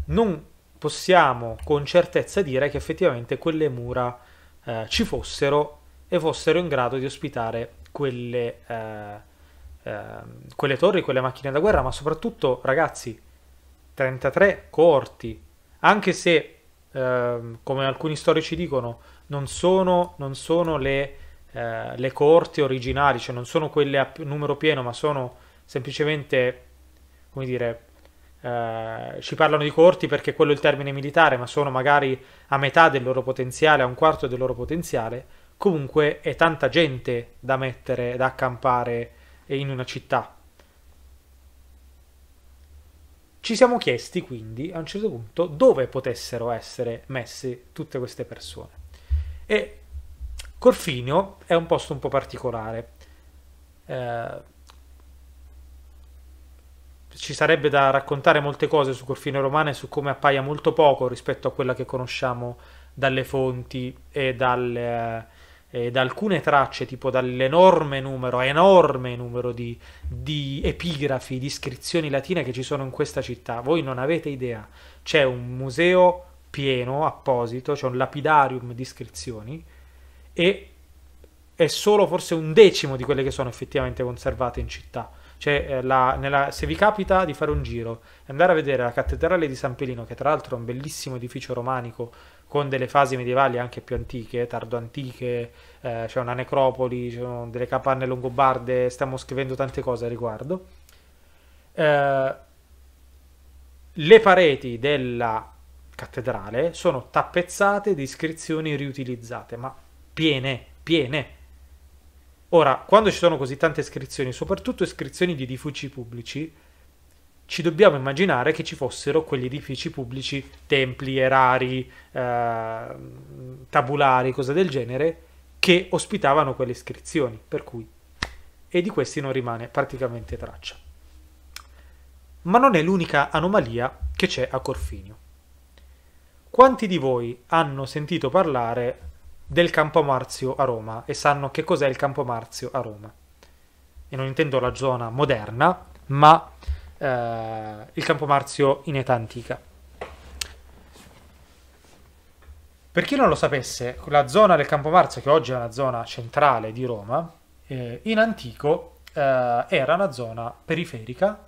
non possiamo con certezza dire che effettivamente quelle mura eh, ci fossero e fossero in grado di ospitare quelle, eh, eh, quelle torri, quelle macchine da guerra, ma soprattutto ragazzi, 33 coorti, anche se, ehm, come alcuni storici dicono, non sono, non sono le, eh, le coorti originali, cioè non sono quelle a numero pieno, ma sono semplicemente, come dire, eh, ci parlano di corti perché quello è il termine militare, ma sono magari a metà del loro potenziale, a un quarto del loro potenziale, comunque è tanta gente da mettere, da accampare in una città. Ci siamo chiesti quindi a un certo punto dove potessero essere messe tutte queste persone. E Corfinio è un posto un po' particolare. Eh, ci sarebbe da raccontare molte cose su Corfine Romana e su come appaia molto poco rispetto a quella che conosciamo dalle fonti e, dalle, eh, e da alcune tracce, tipo dall'enorme numero, enorme numero di, di, epigrafi, di iscrizioni latine che ci sono in questa città. Voi non avete idea. C'è un museo pieno, apposito, c'è un lapidarium di iscrizioni e è solo forse un decimo di quelle che sono effettivamente conservate in città cioè, eh, la, nella, se vi capita di fare un giro e andare a vedere la cattedrale di San Pelino, che tra l'altro è un bellissimo edificio romanico con delle fasi medievali anche più antiche, tardo-antiche, eh, c'è una necropoli, c'è un, delle capanne longobarde, stiamo scrivendo tante cose al riguardo. Eh, le pareti della cattedrale sono tappezzate di iscrizioni riutilizzate, ma piene, piene. Ora, quando ci sono così tante iscrizioni, soprattutto iscrizioni di edifici pubblici, ci dobbiamo immaginare che ci fossero quegli edifici pubblici, templi, erari, eh, tabulari, cose del genere, che ospitavano quelle iscrizioni, per cui e di questi non rimane praticamente traccia. Ma non è l'unica anomalia che c'è a Corfinio. Quanti di voi hanno sentito parlare del Campo Marzio a Roma e sanno che cos'è il Campo Marzio a Roma. E non intendo la zona moderna, ma eh, il Campo Marzio in età antica. Per chi non lo sapesse, la zona del Campo Marzio, che oggi è una zona centrale di Roma, eh, in antico eh, era una zona periferica,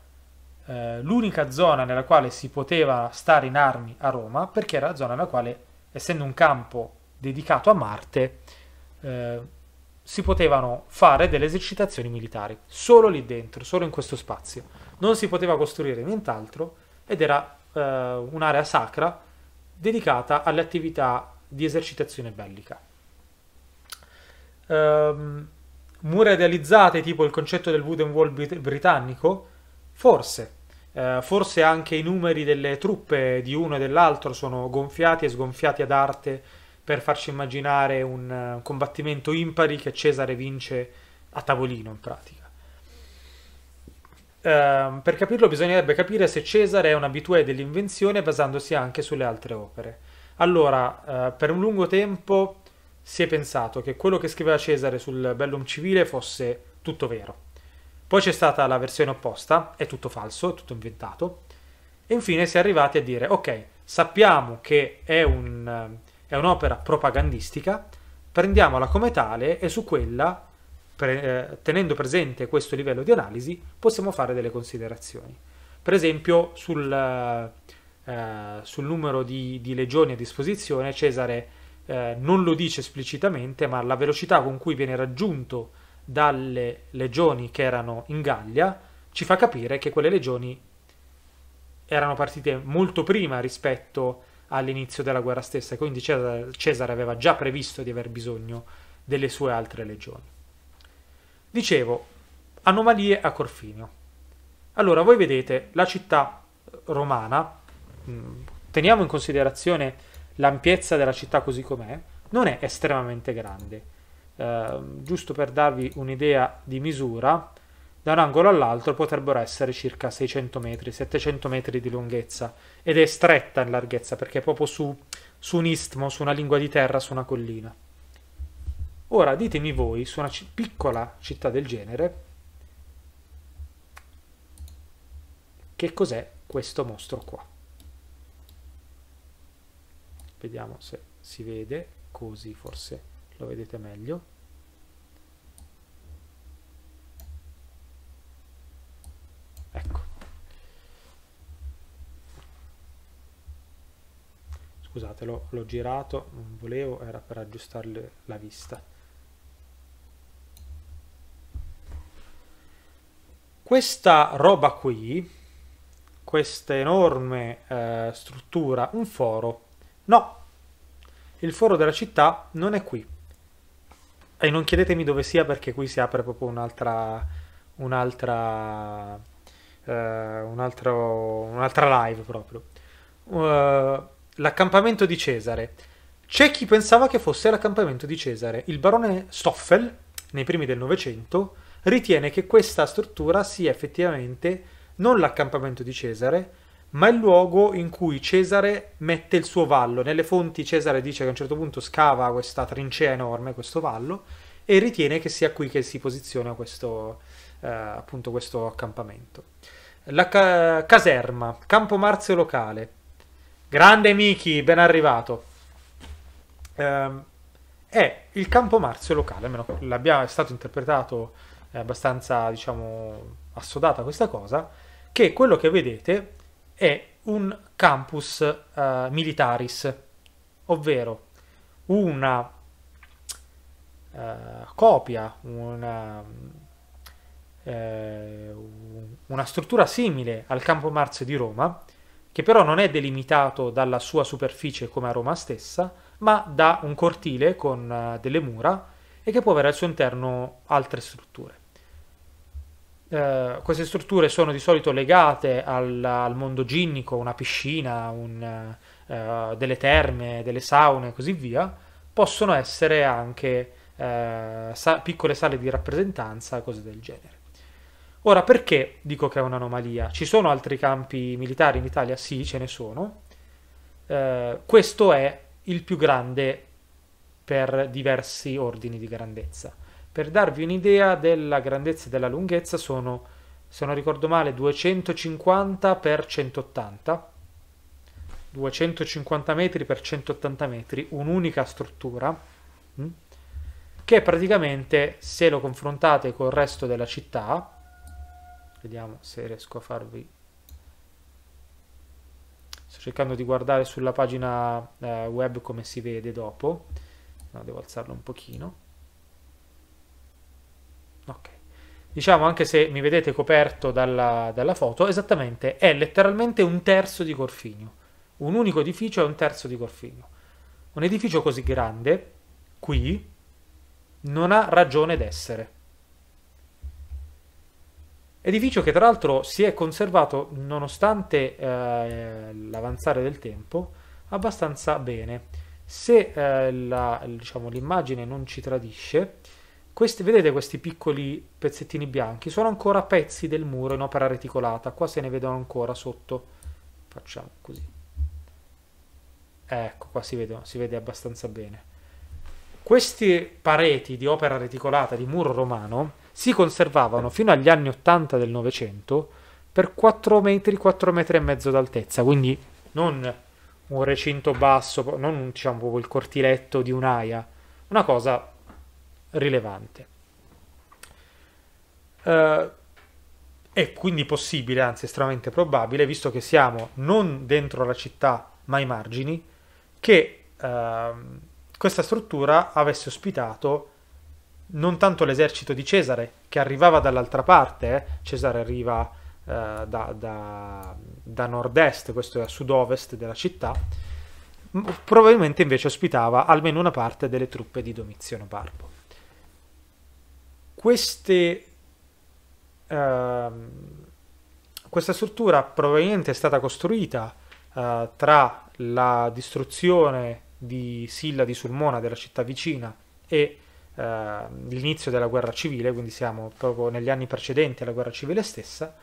eh, l'unica zona nella quale si poteva stare in armi a Roma, perché era la zona nella quale, essendo un campo dedicato a Marte, eh, si potevano fare delle esercitazioni militari, solo lì dentro, solo in questo spazio. Non si poteva costruire nient'altro ed era eh, un'area sacra dedicata alle attività di esercitazione bellica. Um, ehm, mura idealizzate tipo il concetto del wooden wall brit- britannico? Forse. Uh, forse anche i numeri delle truppe di uno e dell'altro sono gonfiati e sgonfiati ad arte per farci immaginare un eh, combattimento impari che Cesare vince a tavolino in pratica. Uh, per capirlo bisognerebbe capire se Cesare è un abitué dell'invenzione basandosi anche sulle altre opere. Allora, uh, per un lungo tempo si è pensato che quello che scriveva Cesare sul Bellum Civile fosse tutto vero. Poi c'è stata la versione opposta, è tutto falso, è tutto inventato. E infine si è arrivati a dire, ok, sappiamo che è un... Uh, è un'opera propagandistica, prendiamola come tale e su quella, pre, eh, tenendo presente questo livello di analisi, possiamo fare delle considerazioni. Per esempio sul, eh, sul numero di, di, legioni a disposizione Cesare eh, non lo dice esplicitamente, ma la velocità con cui viene raggiunto dalle legioni che erano in Gallia ci fa capire che quelle legioni erano partite molto prima rispetto a all'inizio della guerra stessa, quindi Cesare, aveva già previsto di aver bisogno delle sue altre legioni. Dicevo, anomalie a Corfinio. Allora, voi vedete la città romana, mm, teniamo in considerazione l'ampiezza della città così com'è, non è estremamente grande. Eh, giusto per darvi un'idea di misura, da un angolo all'altro potrebbero essere circa 600 metri, 700 metri di lunghezza ed è stretta in larghezza perché è proprio su, su un istmo, su una lingua di terra, su una collina. Ora ditemi voi, su una piccola città del genere, che cos'è questo mostro qua. Vediamo se si vede, così forse lo vedete meglio. scusate l'ho girato non volevo era per aggiustarle la vista questa roba qui questa enorme eh, struttura un foro no il foro della città non è qui e non chiedetemi dove sia perché qui si apre proprio un'altra un'altra eh, un'altra un live proprio uh, L'accampamento di Cesare. C'è chi pensava che fosse l'accampamento di Cesare. Il barone Stoffel, nei primi del Novecento, ritiene che questa struttura sia effettivamente non l'accampamento di Cesare, ma il luogo in cui Cesare mette il suo vallo. Nelle fonti Cesare dice che a un certo punto scava questa trincea enorme, questo vallo, e ritiene che sia qui che si posiziona questo, eh, appunto questo accampamento. La ca- caserma, campo marzio locale. Grande Miki, ben arrivato. Um, è il campo Marzio locale, almeno l'abbiamo, è stato interpretato è abbastanza, diciamo, assodata questa cosa, che quello che vedete è un campus uh, militaris, ovvero una uh, copia, una, uh, una struttura simile al campo Marzio di Roma, che però non è delimitato dalla sua superficie come a Roma stessa, ma da un cortile con eh, delle mura e che può avere al suo interno altre strutture. Eh, queste strutture sono di solito legate al, al mondo ginnico, una piscina, un, eh, eh delle terme, delle saune e così via, possono essere anche eh, sa- piccole sale di rappresentanza cose del genere. Ora, perché dico che è un'anomalia? Ci sono altri campi militari in Italia? Sì, ce ne sono. Eh, questo è il più grande per diversi ordini di grandezza. Per darvi un'idea della grandezza e della lunghezza sono, se non ricordo male, 250 x 180. 250 metri per 180 metri, un'unica struttura, mm, che praticamente, se lo confrontate col resto della città, vediamo se riesco a farvi sto cercando di guardare sulla pagina eh, web come si vede dopo no, devo alzarlo un pochino ok diciamo anche se mi vedete coperto dalla, dalla foto esattamente è letteralmente un terzo di Corfigno un unico edificio è un terzo di Corfigno un edificio così grande qui non ha ragione d'essere Edificio che tra l'altro si è conservato nonostante eh, l'avanzare del tempo abbastanza bene. Se eh, la, diciamo, l'immagine non ci tradisce, questi, vedete questi piccoli pezzettini bianchi? Sono ancora pezzi del muro in opera reticolata, qua se ne vedono ancora sotto. Facciamo così. Ecco, qua si, vedono, si vede abbastanza bene. Queste pareti di opera reticolata di muro romano si conservavano fino agli anni 80 del Novecento per 4 metri, 4 metri e mezzo d'altezza, quindi non un recinto basso, non diciamo il cortiletto di un'aia, una cosa rilevante. Uh, è quindi possibile, anzi estremamente probabile, visto che siamo non dentro la città ma ai margini, che uh, questa struttura avesse ospitato non tanto l'esercito di Cesare che arrivava dall'altra parte, eh. Cesare arriva eh, da, da, da nord-est, questo è a sud-ovest della città, probabilmente invece ospitava almeno una parte delle truppe di Domiziano Barbo. Queste, eh, questa struttura probabilmente è stata costruita eh, tra la distruzione di Silla di Sulmona, della città vicina, e Ehm, l'inizio della guerra civile, quindi siamo proprio negli anni precedenti alla guerra civile stessa,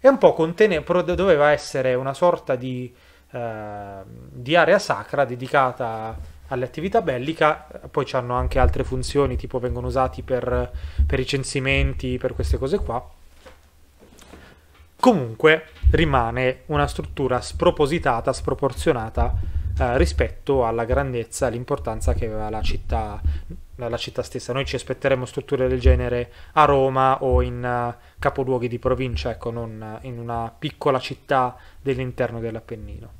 e un po' contene- doveva essere una sorta di, eh, di area sacra dedicata alle attività belliche, poi hanno anche altre funzioni, tipo vengono usati per, per i censimenti, per queste cose qua. Comunque rimane una struttura spropositata, sproporzionata eh, rispetto alla grandezza e all'importanza che aveva la città la, la, città stessa. Noi ci aspetteremo strutture del genere a Roma o in uh, capoluoghi di provincia, ecco, non eh, in una piccola città dell'interno dell'Appennino.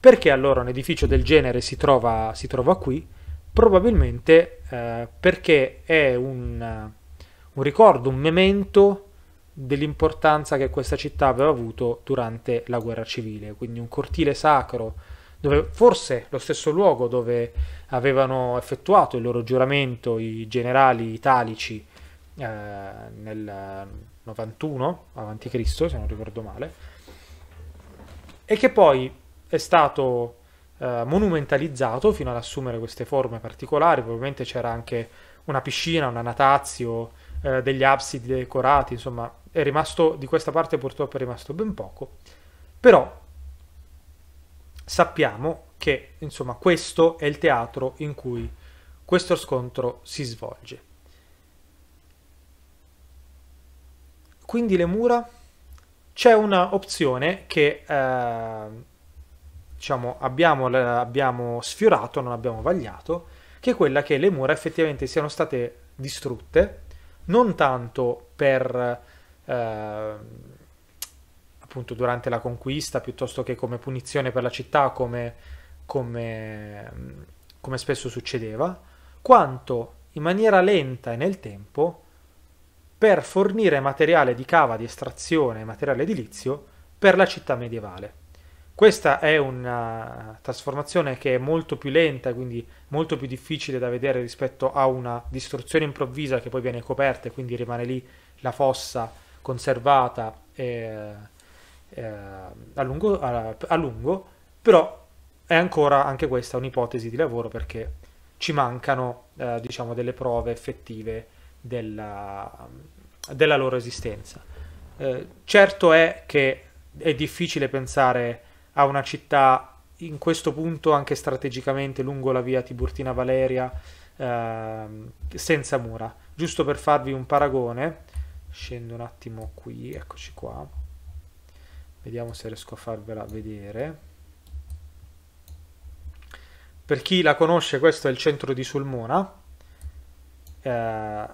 Perché allora un edificio del genere si trova, si trova qui? Probabilmente uh, perché è un, uh, un ricordo, un memento dell'importanza che questa città aveva avuto durante la guerra civile, quindi un cortile sacro dove forse lo stesso luogo dove avevano effettuato il loro giuramento i generali italici eh, nel 91 a.C., se non ricordo male, e che poi è stato eh, monumentalizzato fino ad assumere queste forme particolari, probabilmente c'era anche una piscina, una natazio, eh, degli absidi decorati, insomma, è rimasto di questa parte purtroppo è rimasto ben poco, però sappiamo che insomma questo è il teatro in cui questo scontro si svolge. Quindi le mura c'è un'opzione che eh, diciamo abbiamo, abbiamo sfiorato, non abbiamo vagliato, che è quella che le mura effettivamente siano state distrutte, non tanto per eh, appunto durante la conquista piuttosto che come punizione per la città come, come, mm, come spesso succedeva, quanto in maniera lenta e nel tempo per fornire materiale di cava di estrazione e materiale edilizio per la città medievale. Questa è una trasformazione che è molto più lenta e quindi molto più difficile da vedere rispetto a una distruzione improvvisa che poi viene coperta e quindi rimane lì la fossa conservata e, eh, a, lungo, a, a lungo, però è ancora anche questa un'ipotesi di lavoro perché ci mancano eh, diciamo, delle prove effettive della, della loro esistenza. Eh, certo è che è difficile pensare a una città in questo punto anche strategicamente lungo la via Tiburtina Valeria eh, senza mura. Giusto per farvi un paragone, scendo un attimo qui, eccoci qua vediamo se riesco a farvela vedere per chi la conosce questo è il centro di Sulmona eh,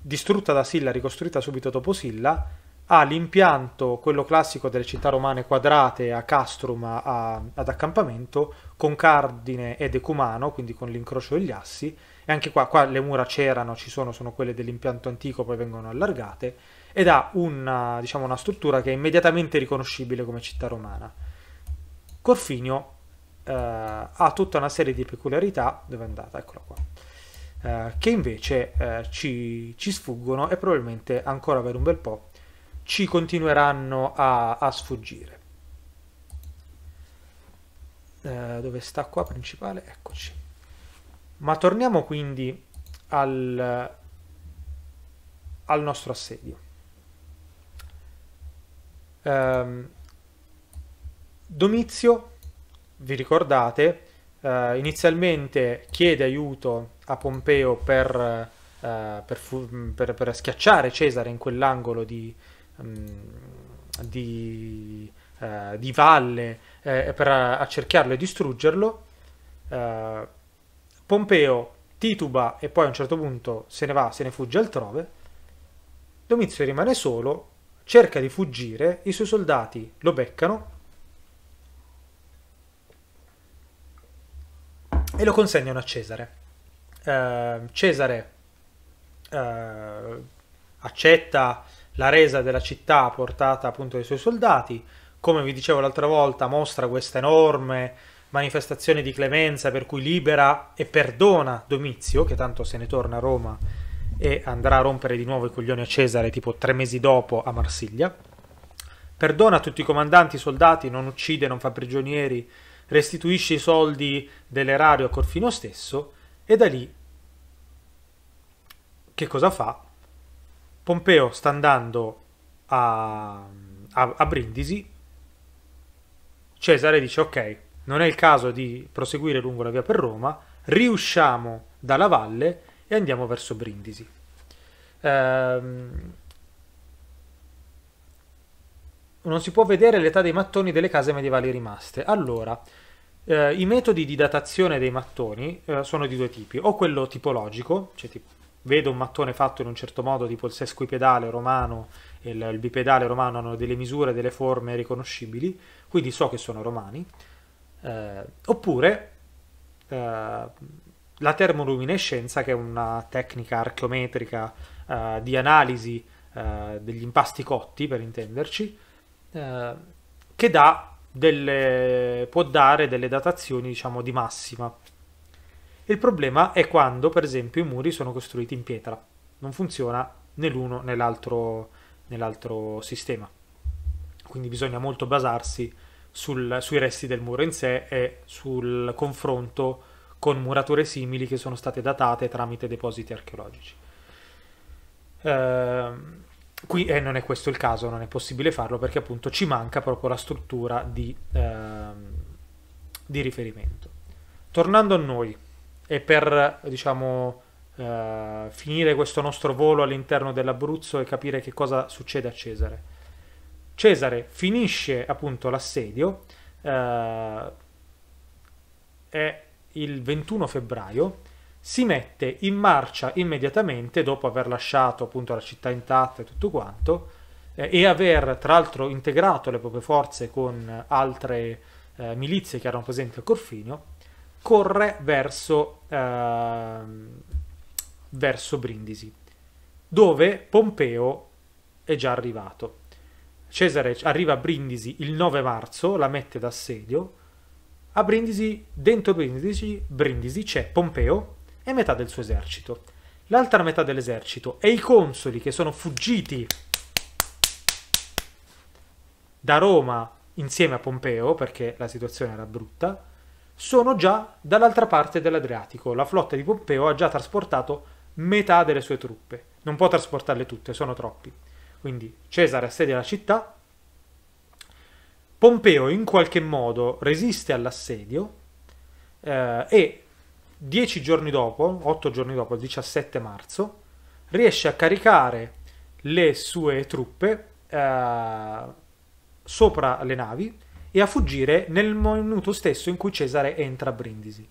distrutta da Silla ricostruita subito dopo Silla ha l'impianto quello classico delle città romane quadrate a castrum a, a, ad accampamento con cardine e decumano quindi con l'incrocio degli assi e anche qua, qua le mura c'erano ci sono sono quelle dell'impianto antico poi vengono allargate ed ha una, diciamo, una struttura che è immediatamente riconoscibile come città romana. Corfinio eh, ha tutta una serie di peculiarità, dove è andata? Eccola qua. Eh, che invece eh, ci, ci, sfuggono e probabilmente ancora per un bel po' ci continueranno a, a sfuggire. Eh, dove sta qua principale? Eccoci. Ma torniamo quindi al, al nostro assedio. Um, Domizio, vi ricordate, uh, inizialmente chiede aiuto a Pompeo per, uh, per, per, per schiacciare Cesare in quell'angolo di, um, di, uh, di, valle per accerchiarlo e distruggerlo. Pompeo tituba e poi a un certo punto se ne va, se ne fugge altrove. Domizio rimane solo cerca di fuggire, i suoi soldati lo beccano e lo consegnano a Cesare. Uh, Cesare uh, accetta la resa della città portata appunto dai suoi soldati, come vi dicevo l'altra volta mostra questa enorme manifestazione di clemenza per cui libera e perdona Domizio, che tanto se ne torna a Roma e andrà a rompere di nuovo i coglioni a Cesare tipo tre mesi dopo a Marsiglia. Perdona tutti i comandanti, i soldati, non uccide, non fa prigionieri, restituisce i soldi dell'erario a Corfino stesso e da lì che cosa fa? Pompeo sta andando a, a, a Brindisi, Cesare dice ok, non è il caso di proseguire lungo la via per Roma, riusciamo dalla valle e andiamo verso Brindisi. Ehm, non si può vedere l'età dei mattoni delle case medievali rimaste. Allora, eh, i metodi di datazione dei mattoni eh, sono di due tipi, o quello tipologico, cioè tipo, vedo un mattone fatto in un certo modo, tipo il sesquipedale romano e il, il bipedale romano hanno delle misure, delle forme riconoscibili, quindi so che sono romani, eh, oppure eh, la termoluminescenza, che è una tecnica archeometrica uh, di analisi uh, degli impasti cotti, per intenderci, uh, che dà delle, può dare delle datazioni diciamo, di massima. Il problema è quando, per esempio, i muri sono costruiti in pietra. Non funziona né l'uno né l'altro, nell'altro sistema. Quindi bisogna molto basarsi sul, sui resti del muro in sé e sul confronto con murature simili che sono state datate tramite depositi archeologici. Eh, qui eh, non è questo il caso, non è possibile farlo perché appunto ci manca proprio la struttura di, eh, di riferimento. Tornando a noi e per diciamo eh, finire questo nostro volo all'interno dell'Abruzzo e capire che cosa succede a Cesare. Cesare finisce appunto l'assedio, eh, è il 21 febbraio, si mette in marcia immediatamente dopo aver lasciato appunto la città intatta e tutto quanto eh, e aver tra l'altro integrato le proprie forze con altre eh, milizie che erano presenti a Corfinio, corre verso, eh, verso Brindisi, dove Pompeo è già arrivato. Cesare arriva a Brindisi il 9 marzo, la mette d'assedio a Brindisi, dentro Brindisi, Brindisi c'è Pompeo e metà del suo esercito. L'altra metà dell'esercito e i consoli che sono fuggiti da Roma insieme a Pompeo, perché la situazione era brutta, sono già dall'altra parte dell'Adriatico. La flotta di Pompeo ha già trasportato metà delle sue truppe. Non può trasportarle tutte, sono troppi. Quindi Cesare assedia la città, Pompeo in qualche modo resiste all'assedio eh, e dieci giorni dopo, otto giorni dopo, il 17 marzo, riesce a caricare le sue truppe eh, sopra le navi e a fuggire nel minuto stesso in cui Cesare entra a Brindisi.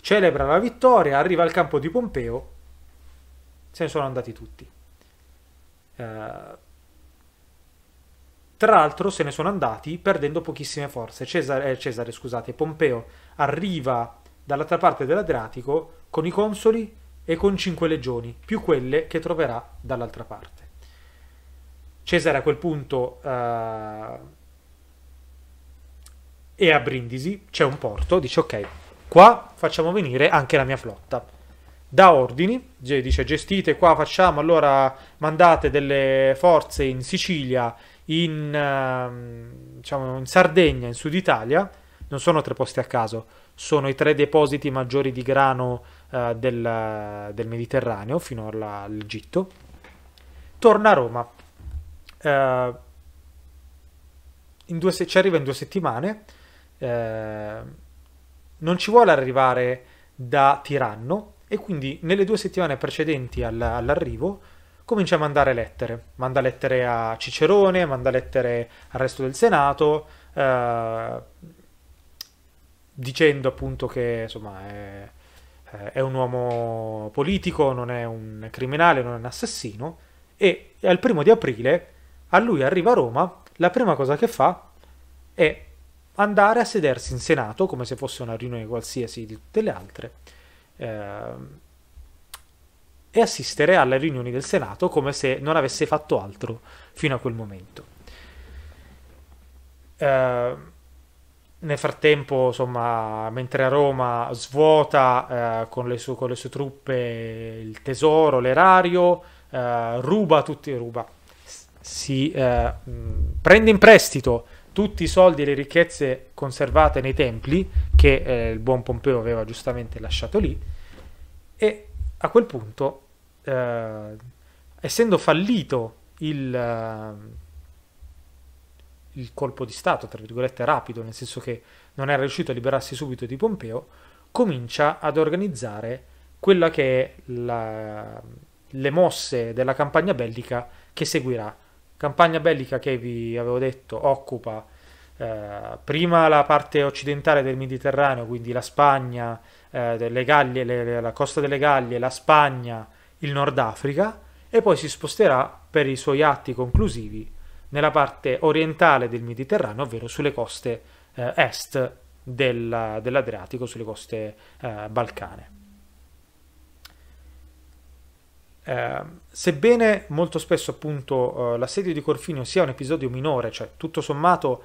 Celebra la vittoria, arriva al campo di Pompeo, se ne sono andati tutti. Eh, tra l'altro se ne sono andati perdendo pochissime forze. Cesare, eh, Cesare scusate, Pompeo arriva dall'altra parte dell'Adriatico con i consoli e con cinque legioni, più quelle che troverà dall'altra parte. Cesare a quel punto eh, è a Brindisi, c'è un porto, dice ok, qua facciamo venire anche la mia flotta. Da ordini, dice gestite qua, facciamo, allora mandate delle forze in Sicilia in, ehm, diciamo, in Sardegna, in Sud Italia, non sono tre posti a caso, sono i tre depositi maggiori di grano eh, del, del, Mediterraneo fino alla, all'Egitto. Torna a Roma. Eh, due, ci arriva in due settimane. Eh, non ci vuole arrivare da tiranno e quindi nelle due settimane precedenti all, all'arrivo comincia a mandare lettere. Manda lettere a Cicerone, manda lettere al resto del Senato, eh, dicendo appunto che insomma, è, eh, è, un uomo politico, non è un criminale, non è un assassino. E al primo di aprile a lui arriva a Roma, la prima cosa che fa è andare a sedersi in Senato, come se fosse una riunione qualsiasi di tutte le altre. Eh, e assistere alle riunioni del Senato come se non avesse fatto altro fino a quel momento. Eh, nel frattempo, insomma, mentre a Roma svuota eh, con, le sue, con, le sue, truppe il tesoro, l'erario, eh, ruba tutti, ruba, si eh, mh, prende in prestito tutti i soldi e le ricchezze conservate nei templi che eh, il buon Pompeo aveva giustamente lasciato lì e a quel punto eh, essendo fallito il, eh, il, colpo di Stato, tra virgolette, rapido, nel senso che non era riuscito a liberarsi subito di Pompeo, comincia ad organizzare quella che è la, le mosse della campagna bellica che seguirà. Campagna bellica che vi avevo detto occupa eh, prima la parte occidentale del Mediterraneo, quindi la Spagna, eh, delle Gallie, le, la costa delle Gallie, la Spagna, il Nord Africa e poi si sposterà per i suoi atti conclusivi nella parte orientale del Mediterraneo, ovvero sulle coste eh, est del, dell'Adriatico, sulle coste eh, balcane. Eh, sebbene molto spesso appunto eh, l'assedio di Corfinio sia un episodio minore, cioè tutto sommato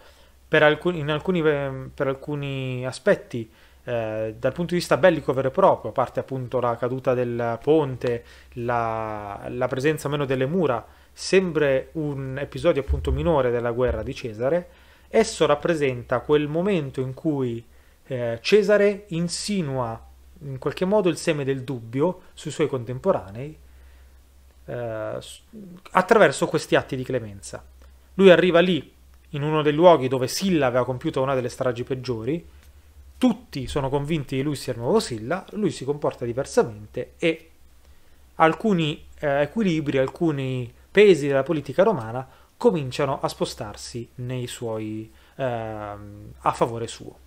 per alcuni, in alcuni, ehm, per alcuni aspetti eh, dal punto di vista bellico vero e proprio, a parte appunto la caduta del ponte, la, la presenza meno delle mura, sembra un episodio appunto minore della guerra di Cesare, esso rappresenta quel momento in cui eh, Cesare insinua in qualche modo il seme del dubbio sui suoi contemporanei eh, attraverso questi atti di clemenza. Lui arriva lì, in uno dei luoghi dove Silla aveva compiuto una delle stragi peggiori, tutti sono convinti che lui sia il nuovo Silla, lui si comporta diversamente e alcuni eh, equilibri, alcuni pesi della politica romana cominciano a spostarsi suoi, eh, a favore suo.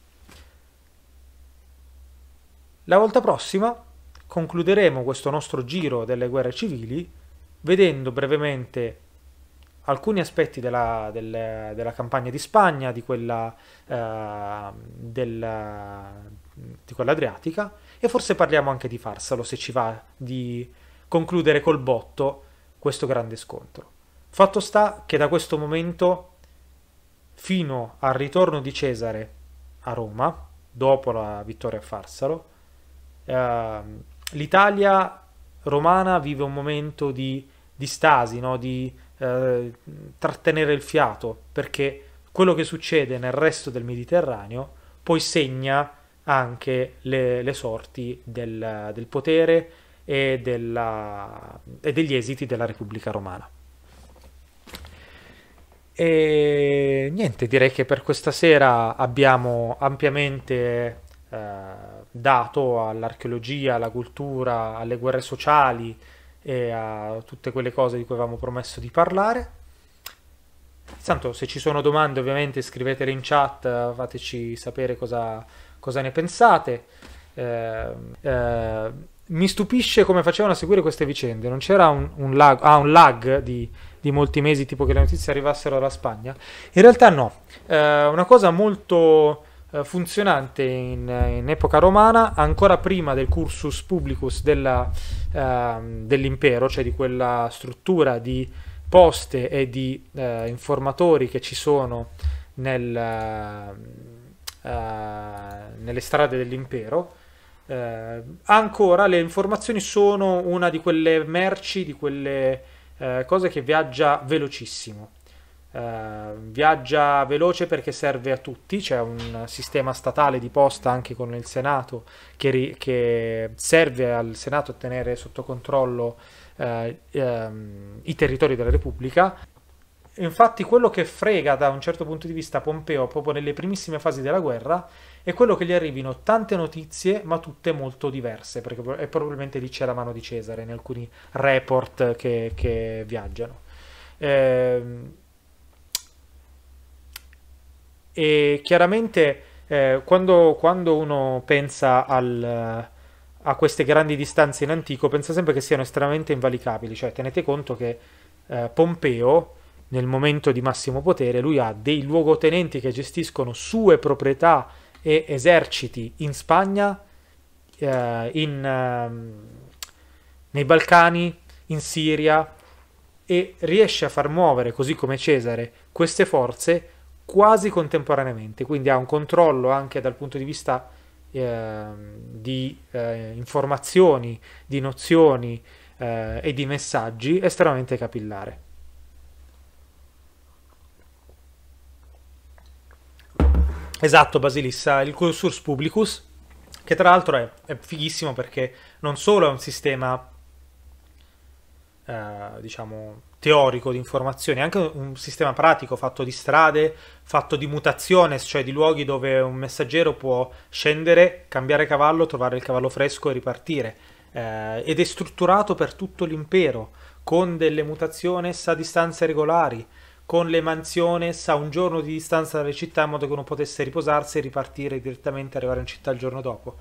La volta prossima concluderemo questo nostro giro delle guerre civili vedendo brevemente alcuni aspetti della, del, della, campagna di Spagna, di quella, eh, del, di quella adriatica e forse parliamo anche di Farsalo se ci va di concludere col botto questo grande scontro. Fatto sta che da questo momento fino al ritorno di Cesare a Roma, dopo la vittoria a Farsalo, eh, l'Italia romana vive un momento di, di stasi, no? di, eh, trattenere il fiato, perché quello che succede nel resto del Mediterraneo poi segna anche le, le sorti del, del potere e, della, e, degli esiti della Repubblica Romana. E niente, direi che per questa sera abbiamo ampiamente eh, dato all'archeologia, alla cultura, alle guerre sociali, e a tutte quelle cose di cui avevamo promesso di parlare. Tanto se ci sono domande ovviamente scrivetele in chat, fateci sapere cosa, cosa ne pensate. Eh, eh, mi stupisce come facevano a seguire queste vicende, non c'era un, un lag, ah, un lag di, di, molti mesi tipo che le notizie arrivassero dalla Spagna? In realtà no, eh, una cosa molto eh, funzionante in, in, epoca romana ancora prima del cursus publicus della, eh, dell'impero, cioè di quella struttura di poste e di eh, informatori che ci sono nel, eh, nelle strade dell'impero. Eh, ancora le informazioni sono una di quelle merci, di quelle eh, cose che viaggia velocissimo Ehm, viaggia veloce perché serve a tutti, c'è un sistema statale di posta anche con il Senato che, ri- che serve al Senato a tenere sotto controllo uh, um, i territori della Repubblica. Infatti quello che frega da un certo punto di vista Pompeo proprio nelle primissime fasi della guerra è quello che gli arrivino tante notizie ma tutte molto diverse, perché è probabilmente lì c'è la mano di Cesare in alcuni report che, che viaggiano. Ehm, e chiaramente eh, quando, quando, uno pensa al, eh, a queste grandi distanze in antico, pensa sempre che siano estremamente invalicabili, cioè tenete conto che eh, Pompeo, nel momento di massimo potere, lui ha dei luogotenenti che gestiscono sue proprietà e eserciti in Spagna, eh, in, ehm, nei Balcani, in Siria, e riesce a far muovere, così come Cesare, queste forze quasi contemporaneamente, quindi ha un controllo anche dal punto di vista eh, di eh, informazioni, di nozioni eh, e di messaggi estremamente capillare. Esatto, Basilissa, il Cursors Publicus, che tra l'altro è, è fighissimo perché non solo è un sistema, eh, diciamo, teorico di informazioni, anche un sistema pratico fatto di strade, fatto di mutazione, cioè di luoghi dove un messaggero può scendere, cambiare cavallo, trovare il cavallo fresco e ripartire. Eh, ed è strutturato per tutto l'impero, con delle mutazioni a distanze regolari, con le mansioni a un giorno di distanza dalle città in modo che uno potesse riposarsi e ripartire direttamente, arrivare in città il giorno dopo.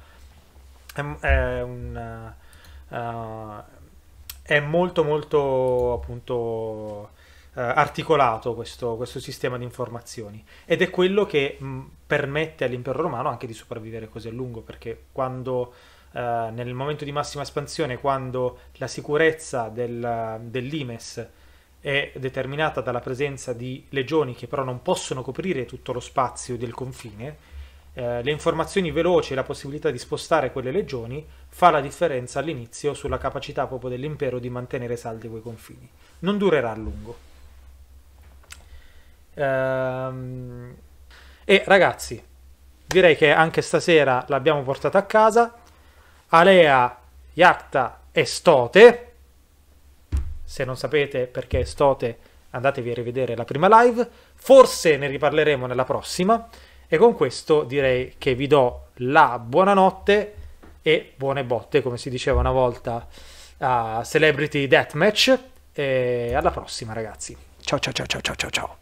È, è un... Uh, è molto molto appunto eh, articolato questo, questo, sistema di informazioni ed è quello che mh, mm, permette all'impero romano anche di sopravvivere così a lungo perché quando eh, nel momento di massima espansione quando la sicurezza del, dell'Imes è determinata dalla presenza di legioni che però non possono coprire tutto lo spazio del confine eh, le informazioni veloci e la possibilità di spostare quelle legioni fa la differenza all'inizio sulla capacità proprio dell'impero di mantenere saldi quei confini. Non durerà a lungo. Ehm, e ragazzi, direi che anche stasera l'abbiamo portata a casa. Alea, Iacta e Stote. Se non sapete perché Stote, andatevi a rivedere la prima live. Forse ne riparleremo nella prossima. E con questo direi che vi do la buonanotte e buone botte, come si diceva una volta a Celebrity Deathmatch. E alla prossima, ragazzi. Ciao ciao ciao ciao ciao ciao.